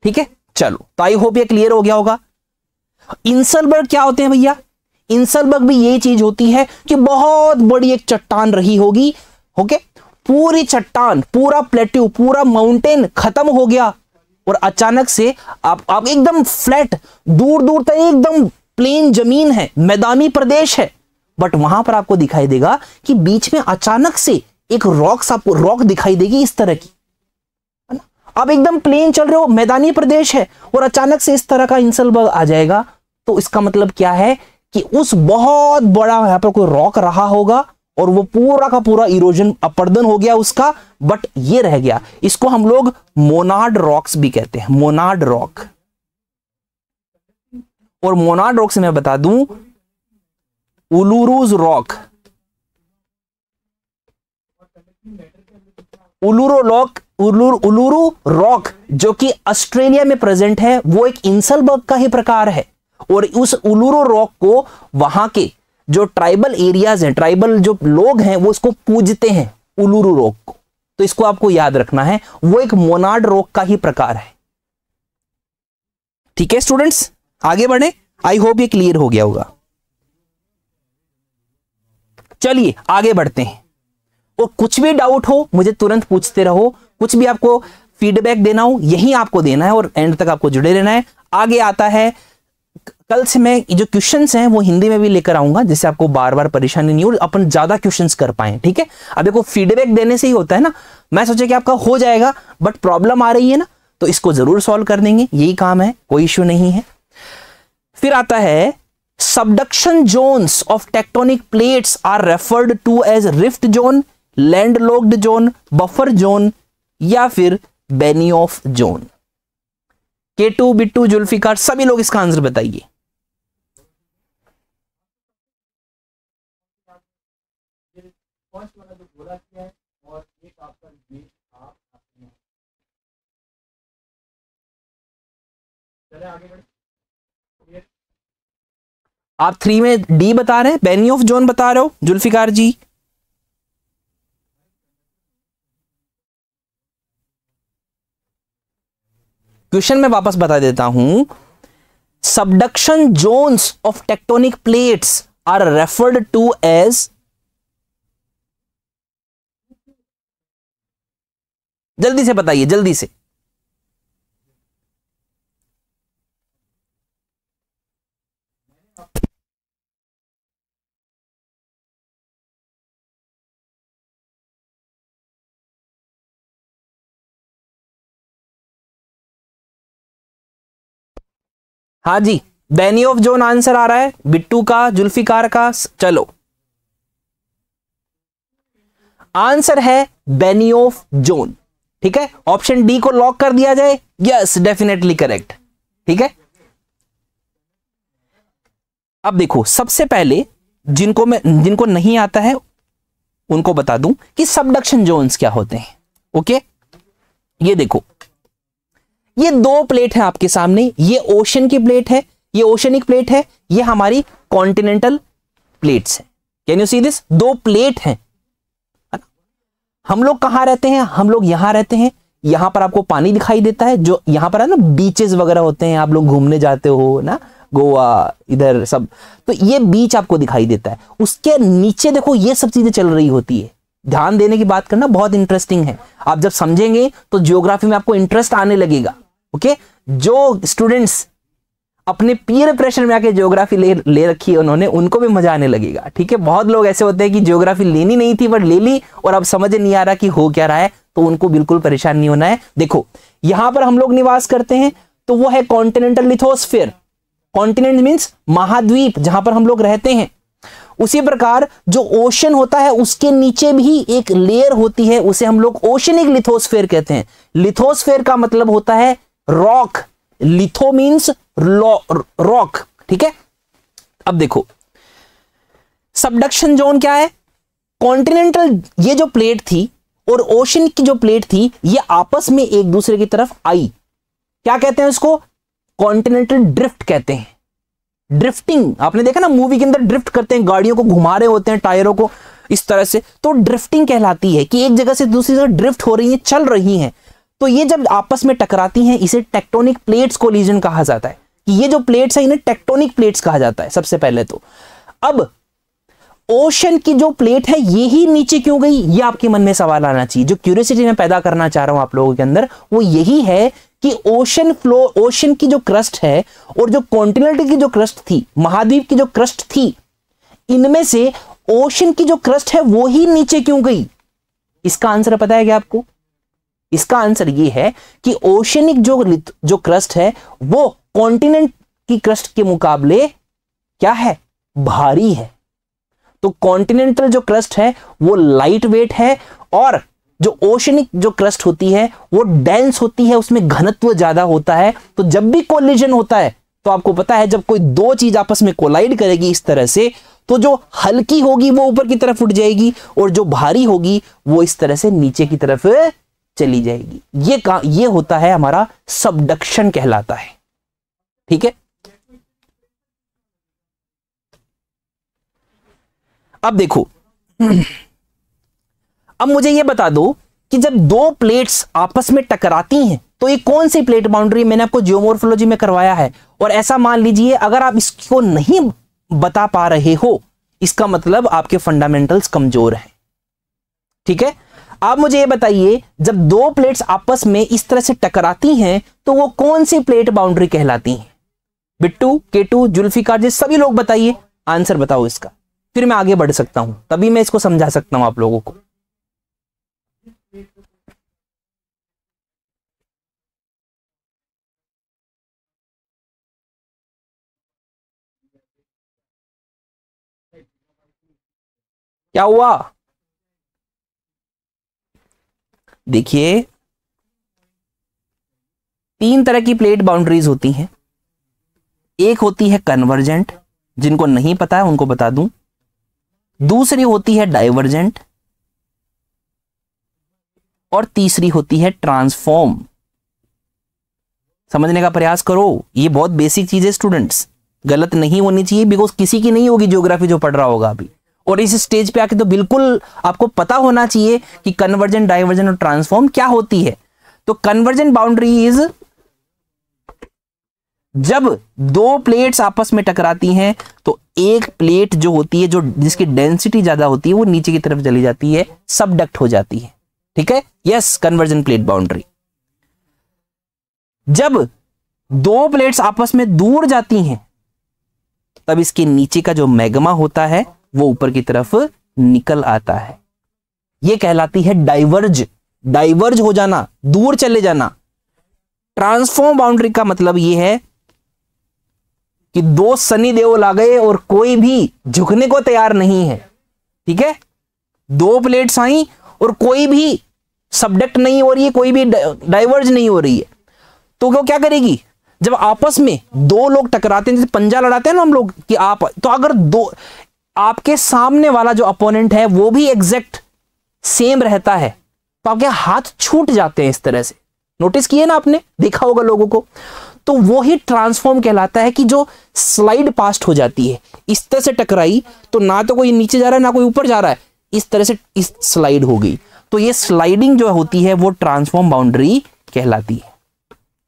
ठीक है चलो तो आई होप ये क्लियर हो गया होगा इंसलबर्ग क्या होते हैं भैया इंसलबर्ग भी ये चीज होती है कि बहुत बड़ी एक चट्टान रही होगी ओके पूरी चट्टान पूरा प्लेट्यू पूरा माउंटेन खत्म हो गया और अचानक से आप आप एकदम फ्लैट दूर दूर तक एकदम प्लेन जमीन है मैदानी प्रदेश है बट वहां पर आपको दिखाई देगा कि बीच में अचानक से एक रॉक्स आपको रॉक दिखाई देगी इस तरह की आप एकदम प्लेन चल रहे हो मैदानी प्रदेश है और अचानक से इस तरह का इंसलबर्ग आ जाएगा तो इसका मतलब क्या है कि उस बहुत बड़ा यहां पर कोई रॉक रहा होगा और वो पूरा का पूरा इरोजन अपर्दन हो गया उसका बट ये रह गया इसको हम लोग मोनाड रॉक्स भी कहते हैं मोनाड रॉक और मोनाड रॉक से मैं बता दूं Uluru's rock Uluru rock Uluru Uluru rock जो कि ऑस्ट्रेलिया में प्रेजेंट है वो एक इंसलबर्ग का ही प्रकार है और उस उलूरो रॉक को वहां के जो ट्राइबल एरियाज हैं ट्राइबल जो लोग हैं वो इसको पूजते हैं उलूरू रॉक को तो इसको आपको याद रखना है वो एक मोनाड रॉक का ही प्रकार है ठीक है स्टूडेंट्स आगे बढ़े आई होप ये क्लियर हो गया होगा चलिए आगे बढ़ते हैं और कुछ भी डाउट हो मुझे तुरंत पूछते रहो कुछ भी आपको फीडबैक देना हो यही आपको देना है और एंड तक आपको जुड़े रहना है आगे आता है कल से मैं जो क्वेश्चन हैं वो हिंदी में भी लेकर आऊंगा जिससे आपको बार बार परेशानी नहीं हो अपन ज्यादा क्वेश्चन कर पाए ठीक है अब देखो फीडबैक देने से ही होता है ना मैं सोचा कि आपका हो जाएगा बट प्रॉब्लम आ रही है ना तो इसको जरूर सॉल्व कर देंगे यही काम है कोई इश्यू नहीं है फिर आता है subduction zones of tectonic plates are referred to as rift zone landlocked zone buffer zone या फिर बेनी ऑफ जोन के टू बिट्टू जुल्फिकार सभी लोग इसका आंसर बताइए आप थ्री में डी बता रहे हैं बेनी ऑफ जोन बता रहे हो जुल्फिकार जी क्वेश्चन में वापस बता देता हूं subduction zones of tectonic plates are referred to as जल्दी से बताइए जल्दी से हाँ जी बैनी ऑफ जोन आंसर आ रहा है बिट्टू का जुल्फिकार का चलो आंसर है बैनी ऑफ जोन ठीक है ऑप्शन डी को लॉक कर दिया जाए यस डेफिनेटली करेक्ट ठीक है अब देखो सबसे पहले जिनको मैं जिनको नहीं आता है उनको बता दूं कि सबडक्शन जोन्स क्या होते हैं ओके ये देखो ये दो प्लेट है आपके सामने ये ओशन की प्लेट है ये ओशनिक प्लेट है ये हमारी कॉन्टिनेंटल प्लेट्स है कैन यू सी दिस दो प्लेट हैं हम लोग कहाँ रहते हैं हम लोग यहां रहते हैं यहां पर आपको पानी दिखाई देता है जो यहां पर है ना बीचेस वगैरह होते हैं आप लोग घूमने जाते हो ना गोवा इधर सब तो ये बीच आपको दिखाई देता है उसके नीचे देखो ये सब चीजें चल रही होती है ध्यान देने की बात करना बहुत इंटरेस्टिंग है आप जब समझेंगे तो जियोग्राफी में आपको इंटरेस्ट आने लगेगा ओके जो स्टूडेंट्स अपने पीयर प्रेशर में आके ज्योग्राफी ले ले रखी है उन्होंने उनको भी मजा आने लगेगा ठीक है बहुत लोग ऐसे होते हैं कि ज्योग्राफी लेनी नहीं थी बट ले ली और अब समझ नहीं आ रहा कि हो क्या रहा है तो उनको बिल्कुल परेशान नहीं होना है देखो यहां पर हम लोग निवास करते हैं तो वो है कॉन्टिनेंटल लिथोस्फेयर कॉन्टिनेंट मीन्स महाद्वीप जहां पर हम लोग रहते हैं उसी प्रकार जो ओशन होता है उसके नीचे भी एक लेयर होती है उसे हम लोग ओशनिक लिथोस्फेयर कहते हैं लिथोस्फेयर का मतलब होता है रॉक लिथो मीन्स रॉक ठीक है अब देखो सबडक्शन जोन क्या है कॉन्टिनेंटल ये जो प्लेट थी और ओशन की जो प्लेट थी ये आपस में एक दूसरे की तरफ आई क्या कहते हैं उसको कॉन्टिनेंटल ड्रिफ्ट कहते हैं ड्रिफ्टिंग आपने देखा ना मूवी के अंदर ड्रिफ्ट करते हैं गाड़ियों को घुमा रहे होते हैं टायरों को इस तरह से तो ड्रिफ्टिंग कहलाती है कि एक जगह से दूसरी जगह ड्रिफ्ट हो रही है चल रही है तो ये जब आपस में टकराती हैं इसे टेक्टोनिक प्लेट्स कोलिजन कहा जाता है कि ये जो प्लेट्स है इन्हें टेक्टोनिक प्लेट्स कहा जाता है सबसे पहले तो अब ओशन की जो प्लेट है ये ही नीचे क्यों गई ये आपके मन में सवाल आना चाहिए जो क्यूरियोसिटी में पैदा करना चाह रहा हूं आप लोगों के अंदर वो यही है कि ओशन फ्लो ओशन की जो क्रस्ट है और जो कॉन्टिनेंट की जो क्रस्ट थी महाद्वीप की जो क्रस्ट थी इनमें से ओशन की जो क्रस्ट है वो ही नीचे क्यों गई इसका आंसर पता है क्या आपको इसका आंसर ये है कि ओशनिक जो जो क्रस्ट है वो कॉन्टिनेंट की क्रस्ट के मुकाबले क्या है भारी है तो कॉन्टिनेंटल जो क्रस्ट है वो लाइट वेट है और जो ओशनिक जो क्रस्ट होती है वो डेंस होती है उसमें घनत्व ज्यादा होता है तो जब भी कोलिजन होता है तो आपको पता है जब कोई दो चीज आपस में कोलाइड करेगी इस तरह से तो जो हल्की होगी वो ऊपर की तरफ उठ जाएगी और जो भारी होगी वो इस तरह से नीचे की तरफ चली जाएगी ये का ये होता है हमारा सबडक्शन कहलाता है ठीक है अब देखो अब मुझे यह बता दो कि जब दो प्लेट्स आपस में टकराती हैं तो ये कौन सी प्लेट बाउंड्री मैंने आपको जियोमोर्फोलॉजी में करवाया है और ऐसा मान लीजिए अगर आप इसको नहीं बता पा रहे हो इसका मतलब आपके फंडामेंटल्स कमजोर हैं ठीक है आप मुझे ये बताइए जब दो प्लेट्स आपस में इस तरह से टकराती हैं तो वो कौन सी प्लेट बाउंड्री कहलाती है बिट्टू केटू जुल्फिकार जी सभी लोग बताइए आंसर बताओ इसका फिर मैं आगे बढ़ सकता हूं तभी मैं इसको समझा सकता हूं आप लोगों को क्या हुआ देखिए तीन तरह की प्लेट बाउंड्रीज होती हैं एक होती है कन्वर्जेंट जिनको नहीं पता है उनको बता दूं दूसरी होती है डाइवर्जेंट और तीसरी होती है ट्रांसफॉर्म समझने का प्रयास करो ये बहुत बेसिक चीज है स्टूडेंट्स गलत नहीं होनी चाहिए बिकॉज किसी की नहीं होगी ज्योग्राफी जो पढ़ रहा होगा अभी और इस स्टेज पे आके तो बिल्कुल आपको पता होना चाहिए कि कन्वर्जन डाइवर्जन और ट्रांसफॉर्म क्या होती है तो कन्वर्जन बाउंड्री इज जब दो प्लेट्स आपस में टकराती हैं तो एक प्लेट जो होती है जो जिसकी डेंसिटी ज्यादा होती है वो नीचे की तरफ चली जाती है सबडक्ट हो जाती है ठीक है यस कन्वर्जन प्लेट बाउंड्री जब दो प्लेट्स आपस में दूर जाती हैं तब इसके नीचे का जो मैग्मा होता है वो ऊपर की तरफ निकल आता है ये कहलाती है डाइवर्ज डाइवर्ज हो जाना दूर चले जाना ट्रांसफॉर्म बाउंड्री का मतलब ये है कि दो सनी देओल आ गए और कोई भी झुकने को तैयार नहीं है ठीक है दो प्लेट्स आई और कोई भी सब्डक्ट नहीं हो रही है कोई भी डाइवर्ज नहीं हो रही है तो वो क्या करेगी जब आपस में दो लोग टकराते हैं जैसे पंजा लड़ाते हैं ना हम लोग कि आप तो अगर दो आपके सामने वाला जो अपोनेंट है वो भी एग्जैक्ट सेम रहता है तो आपके हाथ छूट जाते हैं इस तरह से नोटिस किए ना आपने देखा होगा लोगों को तो वो ही ट्रांसफॉर्म कहलाता है कि जो स्लाइड पास्ट हो जाती है इस तरह से टकराई तो ना तो कोई नीचे जा रहा है ना कोई ऊपर जा रहा है इस तरह से इस स्लाइड हो गई तो ये स्लाइडिंग जो होती है वो ट्रांसफॉर्म बाउंड्री कहलाती है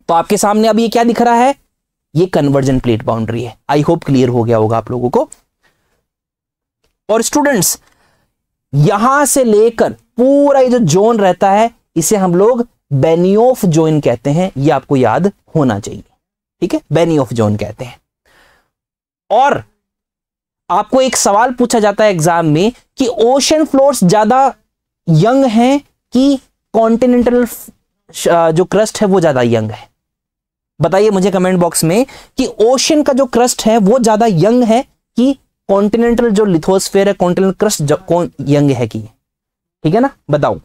तो आपके सामने अब ये क्या दिख रहा है ये कन्वर्जन प्लेट बाउंड्री है आई होप क्लियर हो गया होगा आप लोगों को और स्टूडेंट्स यहां से लेकर पूरा ये जो जोन रहता है इसे हम लोग बेनियोफ जोन कहते हैं ये आपको याद होना चाहिए ठीक है बेनियोफ जोन कहते हैं और आपको एक सवाल पूछा जाता है एग्जाम में कि ओशन फ्लोर्स ज्यादा यंग हैं कि कॉन्टिनेंटल जो क्रस्ट है वो ज्यादा यंग है बताइए मुझे कमेंट बॉक्स में कि ओशन का जो क्रस्ट है वो ज्यादा यंग है कि कॉन्टिनेंटल जो लिथोस्फेयर है कॉन्टिनेंटल क्रस्ट कौन यंग है कि ठीक है ना बताओ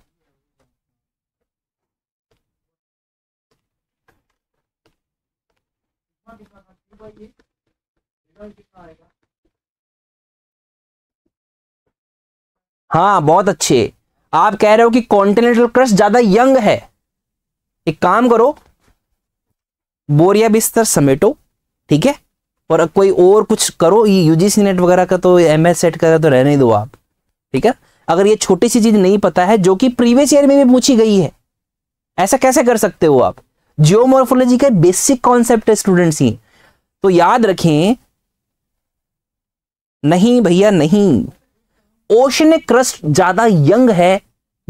हाँ बहुत अच्छे आप कह रहे हो कि कॉन्टिनेंटल क्रस्ट ज्यादा यंग है एक काम करो बोरिया बिस्तर समेटो ठीक है और कोई और कुछ करो ये यूजीसी नेट वगैरह का तो एम एस सेट का तो रहने दो आप ठीक है अगर ये छोटी सी चीज नहीं पता है जो कि प्रीवियस ईयर में भी पूछी गई है ऐसा कैसे कर सकते हो आप जियोमोर्फोलॉजी का बेसिक कॉन्सेप्ट है स्टूडेंट्स ही तो याद रखें नहीं भैया नहीं ओशनिक क्रस्ट ज्यादा यंग है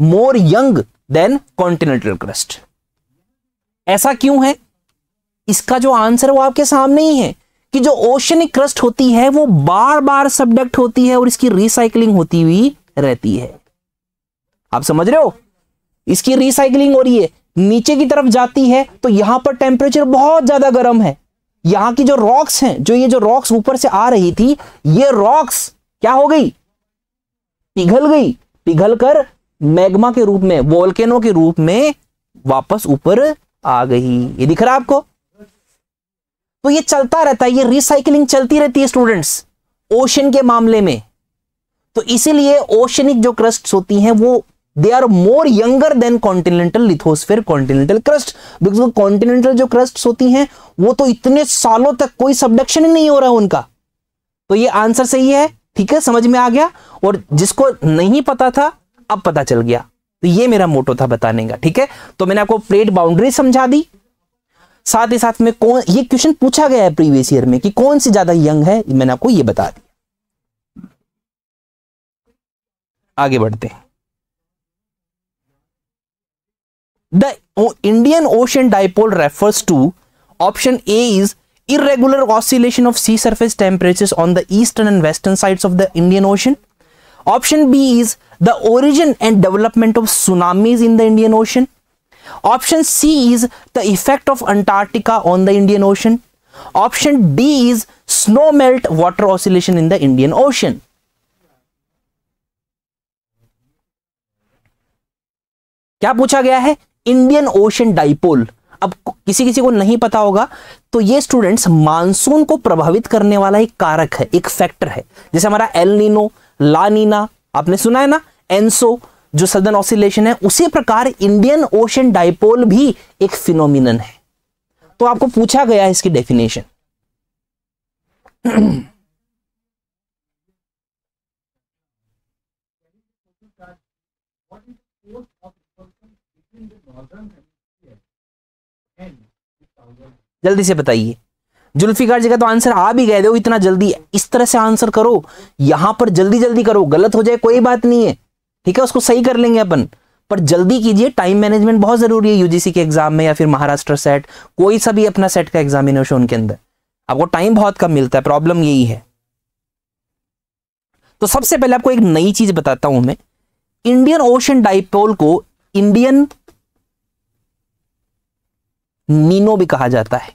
more young than continental crust ऐसा क्यों है इसका जो आंसर वो आपके सामने ही है कि जो ओशनिक क्रस्ट होती है वो बार बार सब्डक्ट होती है और इसकी रिसाइकलिंग होती हुई रहती है आप समझ रहे हो इसकी रिसाइकलिंग हो रही है नीचे की तरफ जाती है तो यहां पर टेम्परेचर बहुत ज्यादा गर्म है यहां की जो रॉक्स हैं जो ये जो रॉक्स ऊपर से आ रही थी ये रॉक्स क्या हो गई पिघल गई पिघल कर मैग्मा के रूप में वोल्केनो के रूप में वापस ऊपर आ गई ये दिख रहा है आपको तो ये चलता रहता है ये रिसाइकिलिंग चलती रहती है स्टूडेंट्स ओशन के मामले में तो इसीलिए ओशनिक जो क्रस्ट होती हैं वो they are more younger than continental lithosphere continental crust because continental जो क्रस्ट होती हैं वो तो इतने सालों तक कोई सबडक्शन ही नहीं हो रहा है उनका तो ये आंसर सही है ठीक है समझ में आ गया और जिसको नहीं पता था अब पता चल गया तो ये मेरा मोटो था बताने का ठीक है तो मैंने आपको प्लेट बाउंड्री समझा दी साथ ही साथ में कौन ये क्वेश्चन पूछा गया है प्रीवियस ईयर में कि कौन सी ज्यादा यंग है मैंने आपको ये बता दिया आगे बढ़ते the Indian Ocean dipole refers to option A is irregular oscillation of sea surface temperature on the eastern and western side of the Indian Ocean option B is the origin and development of tsunamis in the Indian Ocean option C is the effect of Antarctica on the Indian Ocean option D is snow melt water oscillation in the Indian Ocean क्या पूछा गया है Indian Ocean dipole अब किसी किसी को नहीं पता होगा तो ये स्टूडेंट्स मानसून को प्रभावित करने वाला एक कारक है एक फैक्टर है जैसे हमारा एल नीनो ला आपने सुना है ना एनसो जो सदन ऑसिलेशन है उसी प्रकार इंडियन ओशन डाइपोल भी एक फिनोमिन है तो आपको पूछा गया है इसकी डेफिनेशन जल्दी से बताइए जुल्फिकार जी का तो आंसर आ भी गए इतना जल्दी इस तरह से आंसर करो यहां पर जल्दी जल्दी करो गलत हो जाए कोई बात नहीं है ठीक है उसको सही कर लेंगे अपन पर जल्दी कीजिए टाइम मैनेजमेंट बहुत जरूरी है यूजीसी के एग्जाम में या फिर महाराष्ट्र सेट कोई सा भी अपना सेट का एग्जामिनेशन के अंदर आपको टाइम बहुत कम मिलता है प्रॉब्लम यही है तो सबसे पहले आपको एक नई चीज बताता हूं मैं इंडियन ओशन डाइपोल को इंडियन नीनो भी कहा जाता है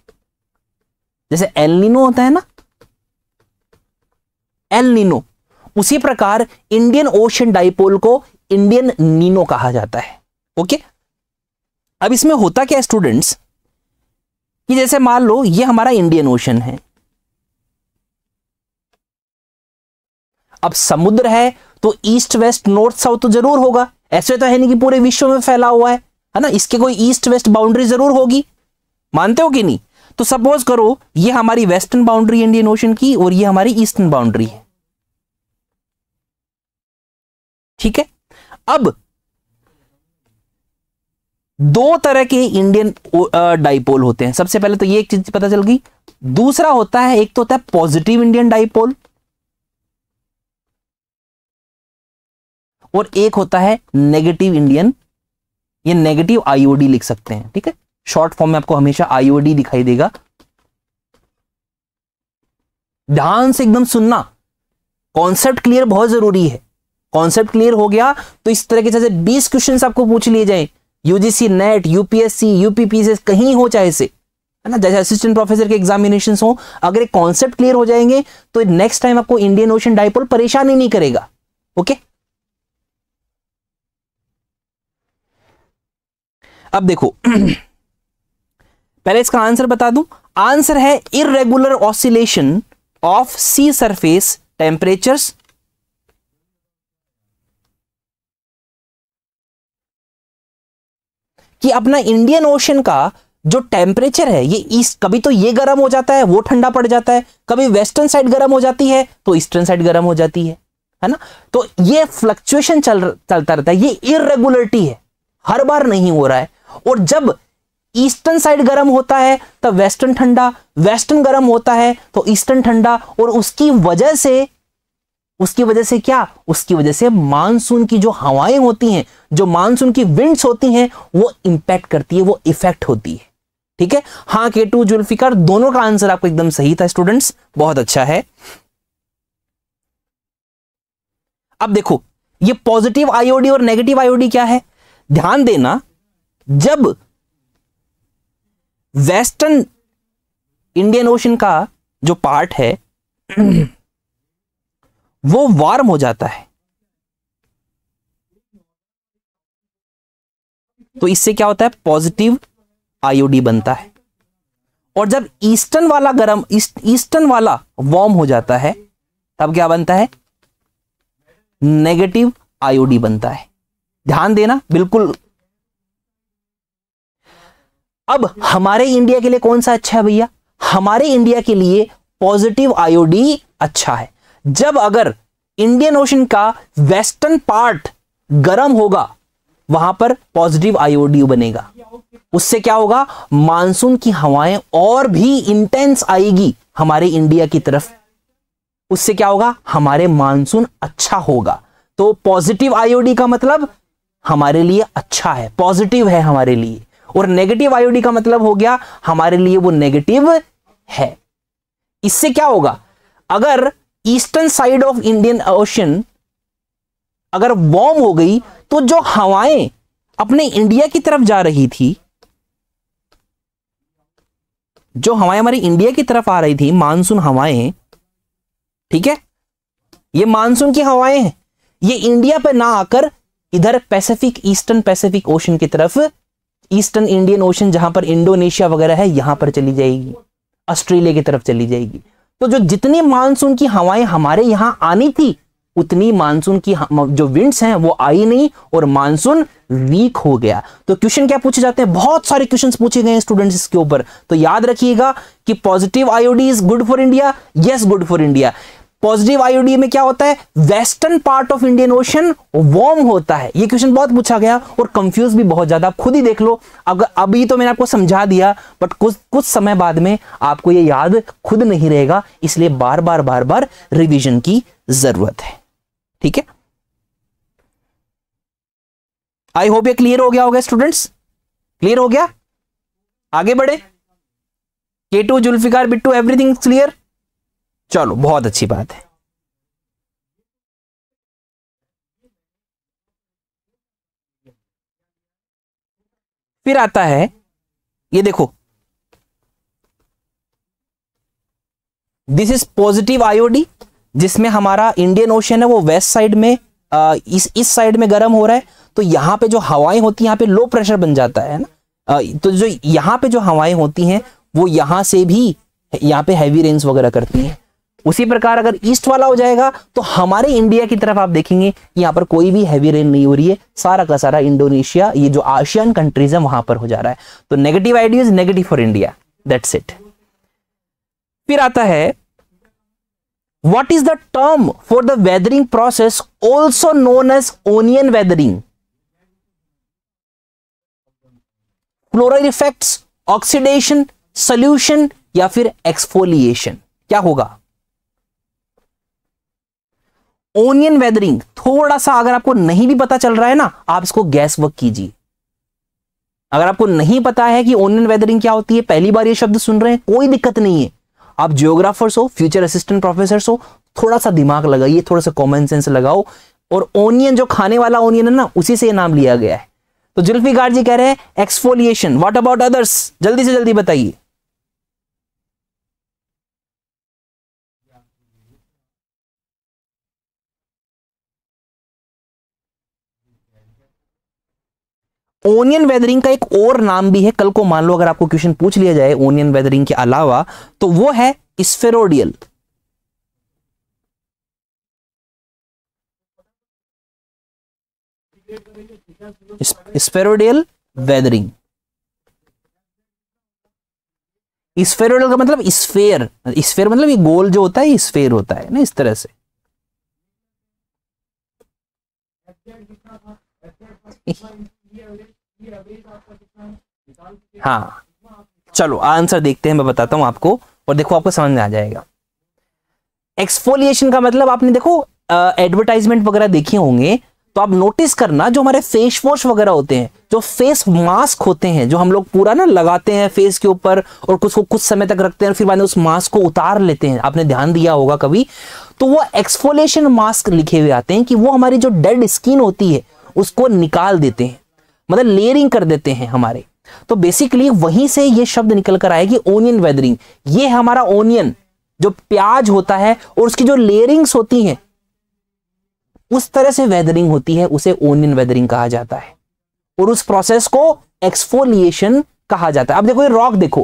जैसे एल नीनो होता है ना एल नीनो उसी प्रकार इंडियन ओशन डाइपोल को इंडियन नीनो कहा जाता है ओके अब इसमें होता क्या स्टूडेंट्स कि जैसे मान लो ये हमारा इंडियन ओशन है अब समुद्र है तो ईस्ट वेस्ट नॉर्थ साउथ तो जरूर होगा ऐसे तो है नहीं कि पूरे विश्व में फैला हुआ है है ना इसके कोई ईस्ट वेस्ट बाउंड्री जरूर होगी मानते हो कि नहीं तो सपोज करो ये हमारी वेस्टर्न बाउंड्री इंडियन ओशन की और ये हमारी ईस्टर्न बाउंड्री है ठीक है अब दो तरह के इंडियन डाइपोल होते हैं सबसे पहले तो ये एक चीज पता चल गई दूसरा होता है एक तो होता है पॉजिटिव इंडियन डाइपोल और एक होता है नेगेटिव इंडियन ये नेगेटिव आईओडी लिख सकते हैं ठीक है शॉर्ट फॉर्म में आपको हमेशा आईओडी दिखाई देगा ध्यान से एकदम सुनना कॉन्सेप्ट क्लियर बहुत जरूरी है कॉन्सेप्ट क्लियर हो गया तो इस तरह के जैसे बीस क्वेश्चन आपको पूछ लिए जाए यूजीसी नेट यूपीएससी यूपीपी कहीं हो चाहे से है ना जैसे असिस्टेंट प्रोफेसर के एग्जामिनेशन हो अगर एक कॉन्सेप्ट क्लियर हो जाएंगे तो नेक्स्ट टाइम आपको इंडियन ओशन डाइपोल परेशान ही नहीं करेगा ओके अब देखो पहले इसका आंसर बता दूं आंसर है irregular oscillation of sea surface temperatures कि अपना इंडियन ओशन का जो टेम्परेचर है ये ईस्ट कभी तो ये गर्म हो जाता है वो ठंडा पड़ जाता है कभी वेस्टर्न साइड गर्म हो जाती है तो ईस्टर्न साइड गर्म हो जाती है है ना तो ये फ्लक्चुएशन चल चलता रहता है ये इरेगुलरिटी है हर बार नहीं हो रहा है और जब ईस्टर्न साइड गर्म होता है तब वेस्टर्न ठंडा वेस्टर्न गर्म होता है तो ईस्टर्न ठंडा और उसकी वजह से उसकी वजह से क्या उसकी वजह से मानसून की जो हवाएं होती हैं जो मानसून की विंड्स होती हैं वो इम्पैक्ट करती है वो इफेक्ट होती है ठीक है हाँ के टू जुल्फिकार दोनों का आंसर आपको एकदम सही था स्टूडेंट्स बहुत अच्छा है अब देखो ये पॉजिटिव आईओडी और नेगेटिव आईओडी क्या है ध्यान देना जब वेस्टर्न इंडियन ओशन का जो पार्ट है वो वार्म हो जाता है तो इससे क्या होता है पॉजिटिव आयोडी बनता है और जब ईस्टर्न वाला गर्म ईस्टर्न वाला वार्म हो जाता है तब क्या बनता है नेगेटिव आयोडी बनता है ध्यान देना बिल्कुल अब हमारे इंडिया के लिए कौन सा अच्छा है भैया हमारे इंडिया के लिए पॉजिटिव आयोडी अच्छा है जब अगर इंडियन ओशन का वेस्टर्न पार्ट गर्म होगा वहां पर पॉजिटिव आईओडी बनेगा उससे क्या होगा मानसून की हवाएं और भी इंटेंस आएगी हमारे इंडिया की तरफ उससे क्या होगा हमारे मानसून अच्छा होगा तो पॉजिटिव आईओडी का मतलब हमारे लिए अच्छा है पॉजिटिव है हमारे लिए और नेगेटिव आईओडी का मतलब हो गया हमारे लिए वो नेगेटिव है इससे क्या होगा अगर eastern side of Indian Ocean अगर वॉर्म हो गई तो जो हवाएं अपने इंडिया की तरफ जा रही थी जो हवाएं हमारी इंडिया की तरफ आ रही थी मानसून हवाएं ठीक है ये मानसून की हवाएं हैं ये इंडिया पर ना आकर इधर पैसिफिक ईस्टर्न पैसिफिक ओशन की तरफ ईस्टर्न इंडियन ओशन जहां पर इंडोनेशिया वगैरह है यहां पर चली जाएगी ऑस्ट्रेलिया की तरफ चली जाएगी तो जो जितनी मानसून की हवाएं हमारे यहां आनी थी उतनी मानसून की जो विंड्स हैं वो आई नहीं और मानसून वीक हो गया तो क्वेश्चन क्या पूछे जाते हैं बहुत सारे क्वेश्चन पूछे गए स्टूडेंट्स इसके ऊपर तो याद रखिएगा कि positive IOD is good for India yes good for India positive IOD में क्या होता है western part of Indian Ocean warm होता है ये क्वेश्चन बहुत पूछा गया और कंफ्यूज भी बहुत ज्यादा आप खुद ही देख लो अगर अभी तो मैंने आपको समझा दिया बट कुछ कुछ समय बाद में आपको ये याद खुद नहीं रहेगा इसलिए बार बार बार बार रिविजन की जरूरत है ठीक है आई होप ये क्लियर हो गया होगा स्टूडेंट्स क्लियर हो गया आगे बढ़े के टू जुल्फिकार बिट्टू एवरीथिंग क्लियर चलो बहुत अच्छी बात है फिर आता है ये देखो दिस इज पॉजिटिव आयोडी जिसमें हमारा इंडियन ओशन है वो वेस्ट साइड में इस इस साइड में गर्म हो रहा है तो यहां पे जो हवाएं होती हैं यहां पे लो प्रेशर बन जाता है ना तो जो यहां पे जो हवाएं होती हैं वो यहां से भी यहां पे हैवी रेन्स वगैरह करती हैं उसी प्रकार अगर ईस्ट वाला हो जाएगा तो हमारे इंडिया की तरफ आप देखेंगे यहाँ पर कोई भी हैवी रेन नहीं हो रही है सारा का सारा इंडोनेशिया ये जो आशियान कंट्रीज है वहां पर हो जा रहा है तो negative IOD negative for India that's it फिर आता है what is the term for the weathering process also known as onion weathering chloride effect oxidation solution या फिर एक्सफोलिएशन क्या होगा ओनियन वेदरिंग थोड़ा सा अगर आपको नहीं भी पता चल रहा है ना आप इसको गैस वर्क कीजिए अगर आपको नहीं पता है कि ओनियन वेदरिंग क्या होती है पहली बार ये शब्द सुन रहे हैं कोई दिक्कत नहीं है आप जियोग्राफर्स हो फ्यूचर असिस्टेंट प्रोफेसर हो थोड़ा सा दिमाग लगाइए थोड़ा सा कॉमन सेंस लगाओ और ओनियन जो खाने वाला ओनियन है ना उसी से यह नाम लिया गया है तो गार्ड जी कह रहे हैं एक्सफोलिएशन वॉट अबाउट अदर्स जल्दी से जल्दी बताइए ओनियन वेदरिंग का एक और नाम भी है कल को मान लो अगर आपको क्वेश्चन पूछ लिया जाए ओनियन वेदरिंग के अलावा तो वो है स्फेरोडियल स्पेरोडियल वेदरिंग स्फेरोडियल का मतलब स्फेयर स्फेयर मतलब ये गोल जो होता है स्फेयर होता है ना इस तरह से हाँ चलो आंसर देखते हैं मैं बताता हूं आपको और देखो आपको समझ में आ जाएगा एक्सफोलिएशन का मतलब आपने देखो एडवर्टाइजमेंट वगैरह देखे होंगे तो आप नोटिस करना जो हमारे फेस वॉश वगैरह होते हैं जो फेस मास्क होते हैं जो हम लोग पूरा ना लगाते हैं फेस के ऊपर और कुछ को कुछ समय तक रखते हैं फिर बाद में उस मास्क को उतार लेते हैं आपने ध्यान दिया होगा कभी तो वो एक्सफोलिएशन मास्क लिखे हुए आते हैं कि वो हमारी जो डेड स्किन होती है उसको निकाल देते हैं मतलब लेयरिंग कर देते हैं हमारे तो बेसिकली वहीं से ये शब्द निकल कर आएगी ओनियन वेदरिंग ये हमारा ओनियन जो प्याज होता है और उसकी जो लेयरिंग्स होती हैं उस तरह से वेदरिंग होती है उसे ओनियन वेदरिंग कहा जाता है और उस प्रोसेस को एक्सफोलिएशन कहा जाता है अब देखो ये रॉक देखो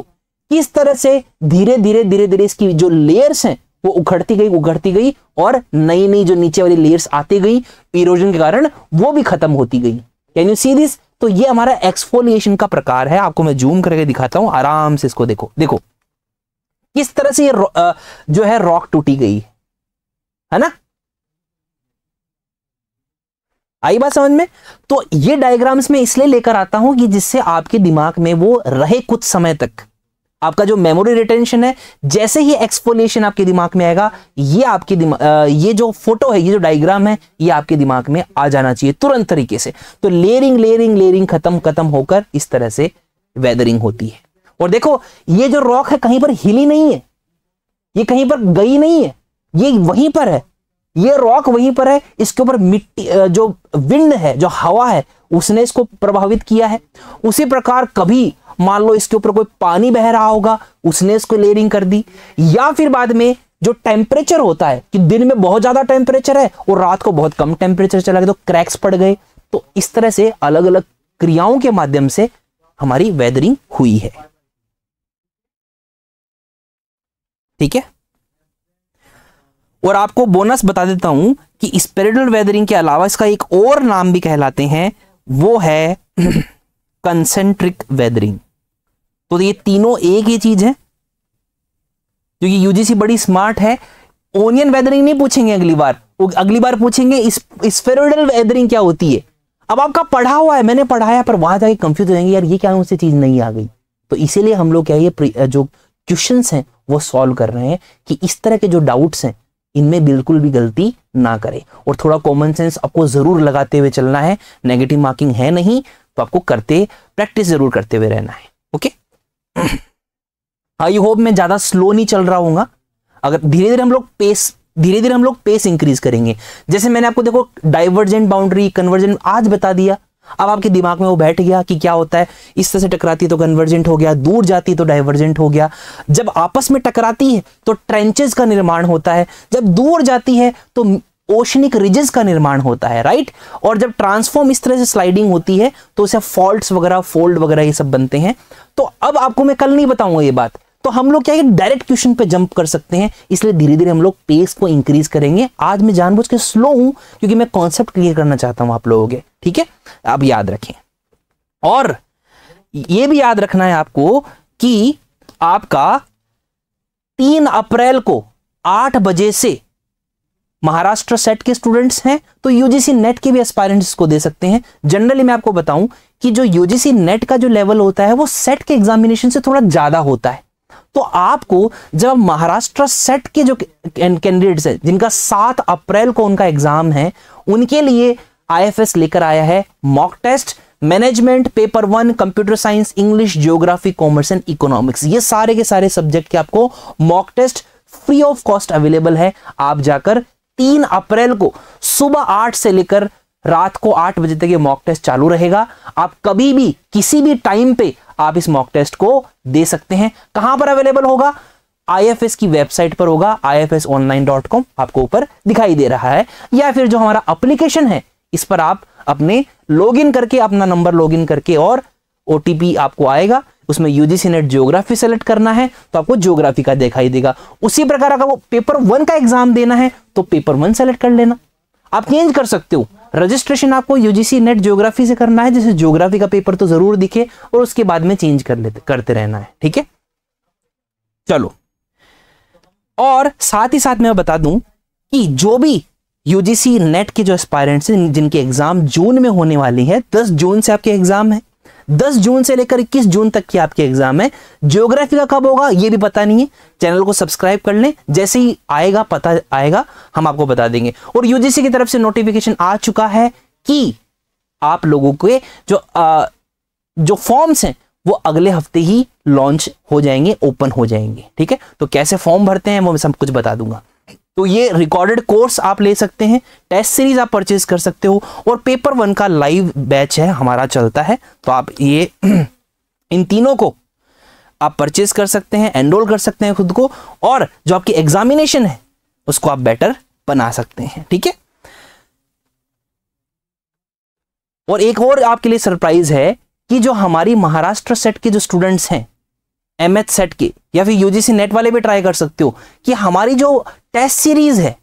किस तरह से धीरे धीरे धीरे धीरे इसकी जो लेयर्स हैं वो उखड़ती गई उखड़ती गई और नई नई जो नीचे वाली लेयर्स आती गई इरोजन के कारण वो भी खत्म होती गई कैन यू सी दिस तो ये हमारा एक्सफोलिएशन का प्रकार है आपको मैं जूम करके दिखाता हूं आराम से इसको देखो देखो किस तरह से ये जो है रॉक टूटी गई है ना आई बात समझ में तो ये डायग्राम्स में इसलिए लेकर आता हूं कि जिससे आपके दिमाग में वो रहे कुछ समय तक आपका जो मेमोरी रिटेंशन है जैसे ही एक्सपोलेशन आपके दिमाग में आएगा ये आपके दिमाग ये जो फोटो है ये जो डायग्राम है ये आपके दिमाग में आ जाना चाहिए तुरंत तरीके से तो लेयरिंग लेयरिंग लेयरिंग खत्म खत्म होकर इस तरह से वेदरिंग होती है और देखो ये जो रॉक है कहीं पर हिली नहीं है ये कहीं पर गई नहीं है ये वहीं पर है ये रॉक वहीं पर है इसके ऊपर मिट्टी जो विंड है जो हवा है उसने इसको प्रभावित किया है उसी प्रकार कभी मान लो इसके ऊपर कोई पानी बह रहा होगा उसने इसको लेयरिंग कर दी या फिर बाद में जो टेम्परेचर होता है कि दिन में बहुत ज्यादा टेम्परेचर है और रात को बहुत कम टेम्परेचर चला गया तो क्रैक्स पड़ गए तो इस तरह से अलग अलग क्रियाओं के माध्यम से हमारी वेदरिंग हुई है ठीक है और आपको बोनस बता देता हूं कि स्पेरिडल वेदरिंग के अलावा इसका एक और नाम भी कहलाते हैं वो है कंसेंट्रिक वेदरिंग तो ये तीनों एक ही चीज है क्योंकि यूजीसी बड़ी स्मार्ट है ओनियन वेदरिंग नहीं पूछेंगे अगली बार अगली बार पूछेंगे इस, वेदरिंग क्या होती है अब आपका पढ़ा हुआ है मैंने पढ़ाया पर वहां जाके कंफ्यूज हो जाएंगे यार ये क्या उनसे चीज नहीं आ गई तो इसीलिए हम लोग क्या ये जो क्वेश्चन हैं वो सॉल्व कर रहे हैं कि इस तरह के जो डाउट्स हैं इनमें बिल्कुल भी गलती ना करें और थोड़ा कॉमन सेंस आपको जरूर लगाते हुए चलना है नेगेटिव मार्किंग है नहीं तो आपको करते प्रैक्टिस जरूर करते हुए रहना है ओके आई होप मैं ज़्यादा स्लो नहीं चल रहा हूँ अगर धीरे धीरे हम लोग पेस धीरे धीरे हम लोग पेस इंक्रीज करेंगे जैसे मैंने आपको देखो डाइवर्जेंट बाउंड्री कन्वर्जेंट आज बता दिया अब आपके दिमाग में वो बैठ गया कि क्या होता है इस तरह से टकराती तो कन्वर्जेंट हो गया दूर जाती तो डाइवर्जेंट हो गया जब आपस में टकराती है तो ट्रेंचेस का निर्माण होता है जब दूर जाती है तो ओशनिक रिजेस का निर्माण होता है राइट और जब ट्रांसफॉर्म इस तरह से स्लाइडिंग होती है तो उसे फॉल्ट वगैरह फोल्ड वगैरह ये सब बनते हैं तो अब आपको मैं कल नहीं बताऊंगा ये बात तो हम लोग क्या है डायरेक्ट क्वेश्चन पे जंप कर सकते हैं इसलिए धीरे धीरे हम लोग पेस को इंक्रीज करेंगे आज मैं जानबूझ के स्लो हूं क्योंकि मैं कॉन्सेप्ट क्लियर करना चाहता हूं आप लोगों के ठीक है अब याद रखें और ये भी याद रखना है आपको कि आपका तीन अप्रैल को आठ बजे से महाराष्ट्र सेट के स्टूडेंट्स हैं तो यूजीसी नेट के भी एस्पायरेंट्स को दे सकते हैं जनरली मैं आपको बताऊं कि जो यूजीसी नेट का जो लेवल होता है वो सेट के एग्जामिनेशन से थोड़ा ज्यादा होता है तो आपको जब महाराष्ट्र सेट के जो कैंडिडेट्स हैं जिनका सात अप्रैल को उनका एग्जाम है उनके लिए आई लेकर आया है mock test management paper one computer science English geography commerce and economics ये सारे के सारे सब्जेक्ट के आपको mock test free of cost available है आप जाकर तीन अप्रैल को सुबह आठ से लेकर रात को आठ बजे तक ये मॉक टेस्ट चालू रहेगा आप कभी भी किसी भी टाइम पे आप इस मॉक टेस्ट को दे सकते हैं कहां पर अवेलेबल होगा आईएफएस की वेबसाइट पर होगा आई आपको ऊपर दिखाई दे रहा है या फिर जो हमारा अप्लीकेशन है इस पर आप अपने लॉगिन करके अपना नंबर लॉगिन करके और ओटीपी आपको आएगा उसमें यूजीसी नेट जियोग्राफी सेलेक्ट करना है तो आपको जियोग्राफी का दिखाई देगा उसी प्रकार अगर वो पेपर वन का एग्जाम देना है तो पेपर वन सेलेक्ट कर लेना आप चेंज कर सकते हो रजिस्ट्रेशन आपको यूजीसी नेट जियोग्राफी से करना है जैसे जियोग्राफी का पेपर तो जरूर दिखे और उसके बाद में चेंज कर लेते करते रहना है ठीक है चलो और साथ ही साथ मैं बता दूं कि जो भी यूजीसी नेट के जो एस्पायरेंट्स हैं जिनके एग्जाम जून में होने वाली है 10 जून से आपके एग्जाम है दस जून से लेकर इक्कीस जून तक की आपकी एग्जाम है ज्योग्राफी का कब होगा ये भी पता नहीं है चैनल को सब्सक्राइब कर लें जैसे ही आएगा पता आएगा हम आपको बता देंगे और यूजीसी की तरफ से नोटिफिकेशन आ चुका है कि आप लोगों के जो आ, जो फॉर्म्स हैं वो अगले हफ्ते ही लॉन्च हो जाएंगे ओपन हो जाएंगे ठीक है तो कैसे फॉर्म भरते हैं वो मैं सब कुछ बता दूंगा तो ये रिकॉर्डेड कोर्स आप ले सकते हैं टेस्ट सीरीज आप परचेज कर सकते हो और पेपर वन का लाइव बैच है हमारा चलता है तो आप ये इन तीनों को आप परचेज कर सकते हैं एनरोल कर सकते हैं खुद को और जो आपकी एग्जामिनेशन है उसको आप बेटर बना सकते हैं ठीक है और एक और आपके लिए सरप्राइज है कि जो हमारी महाराष्ट्र सेट के जो स्टूडेंट्स हैं एम एच सेट के या फिर यूजीसी नेट वाले भी ट्राई कर सकते हो कि हमारी जो टेस्ट सीरीज है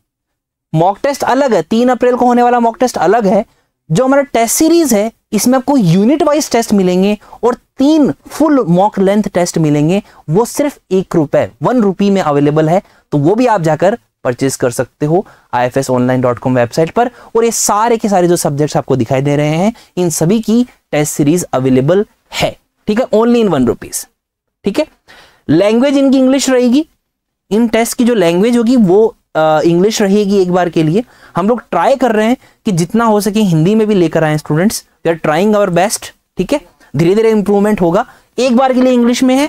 मॉक टेस्ट अलग है तीन अप्रैल को होने वाला मॉक टेस्ट अलग है जो हमारा टेस्ट सीरीज है इसमें आपको यूनिट वाइज टेस्ट मिलेंगे और तीन फुल मॉक लेंथ टेस्ट मिलेंगे वो सिर्फ एक रुपए वन रुपी में अवेलेबल है तो वो भी आप जाकर परचेज कर सकते हो I F S online dot com website पर और ये सारे के सारे जो सब्जेक्ट्स आपको दिखाई दे रहे हैं इन सभी की टेस्ट सीरीज अवेलेबल है ठीक है ओनली इन वन रुपीज़ ठीक है लैंग्वेज इनकी इंग्लिश रहेगी इन टेस्ट की जो लैंग्वेज होगी वो इंग्लिश रहेगी एक बार के लिए हम लोग ट्राई कर रहे हैं कि जितना हो सके हिंदी में भी लेकर आए students we are trying our best ठीक है धीरे धीरे इंप्रूवमेंट होगा एक बार के लिए इंग्लिश में है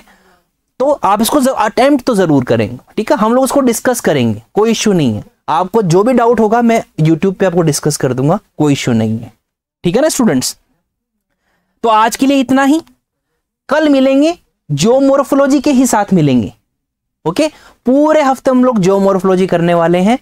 तो आप इसको अटेम्प्ट तो ज़रूर करेंगे ठीक है हम लोग उसको डिस्कस करेंगे कोई इश्यू नहीं है आपको जो भी डाउट होगा मैं यूट्यूब पे आपको डिस्कस कर दूंगा कोई इश्यू नहीं है ठीक है ना स्टूडेंट्स तो आज के लिए इतना ही कल मिलेंगे जो मोरफोलॉजी के ही साथ मिलेंगे ओके पूरे हफ्ते हम लोग जो मोरफोलॉजी करने वाले हैं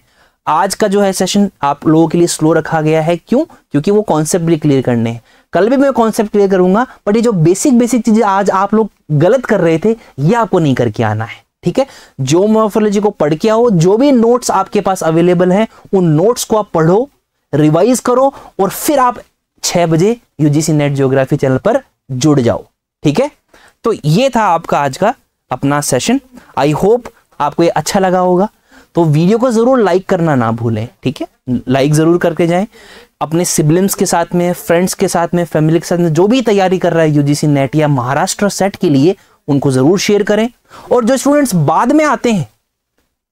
आज का जो है सेशन आप लोगों के लिए स्लो रखा गया है क्यों क्योंकि वो कॉन्सेप्ट भी क्लियर करने हैं कल भी मैं कॉन्सेप्ट क्लियर करूंगा बट ये जो बेसिक बेसिक चीजें आज आप लोग गलत कर रहे थे ये आपको नहीं करके आना है ठीक है जो मोरफोलॉजी को पढ़ के आओ जो भी नोट्स आपके पास अवेलेबल हैं उन नोट्स को आप पढ़ो रिवाइज करो और फिर आप छह बजे यूजीसी नेट ज्योग्राफी चैनल पर जुड़ जाओ ठीक है तो ये था आपका आज का अपना सेशन आई होप आपको ये अच्छा लगा होगा तो वीडियो को ज़रूर लाइक करना ना भूलें ठीक है लाइक ज़रूर करके जाएं अपने सिबलिम्स के साथ में फ्रेंड्स के साथ में फैमिली के साथ में जो भी तैयारी कर रहा है यूजीसी नेट या महाराष्ट्र सेट के लिए उनको ज़रूर शेयर करें और जो स्टूडेंट्स बाद में आते हैं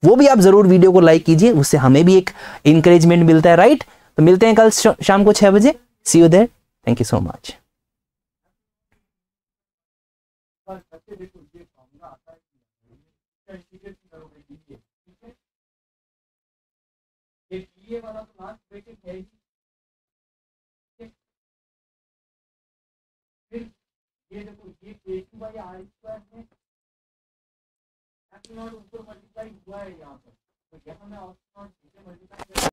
वो भी आप ज़रूर वीडियो को लाइक कीजिए उससे हमें भी एक इंकरेजमेंट मिलता है राइट तो मिलते हैं कल शाम को छह बजे see you there thank you so much ये वाला तो लास्ट ब्रेकेट है ही फिर ये देखो ये k two by r square है एक्स नॉट ऊपर मल्टीप्लाई हुआ है यहाँ पर तो यहाँ मैं ऑप्शन नीचे मल्टीप्लाई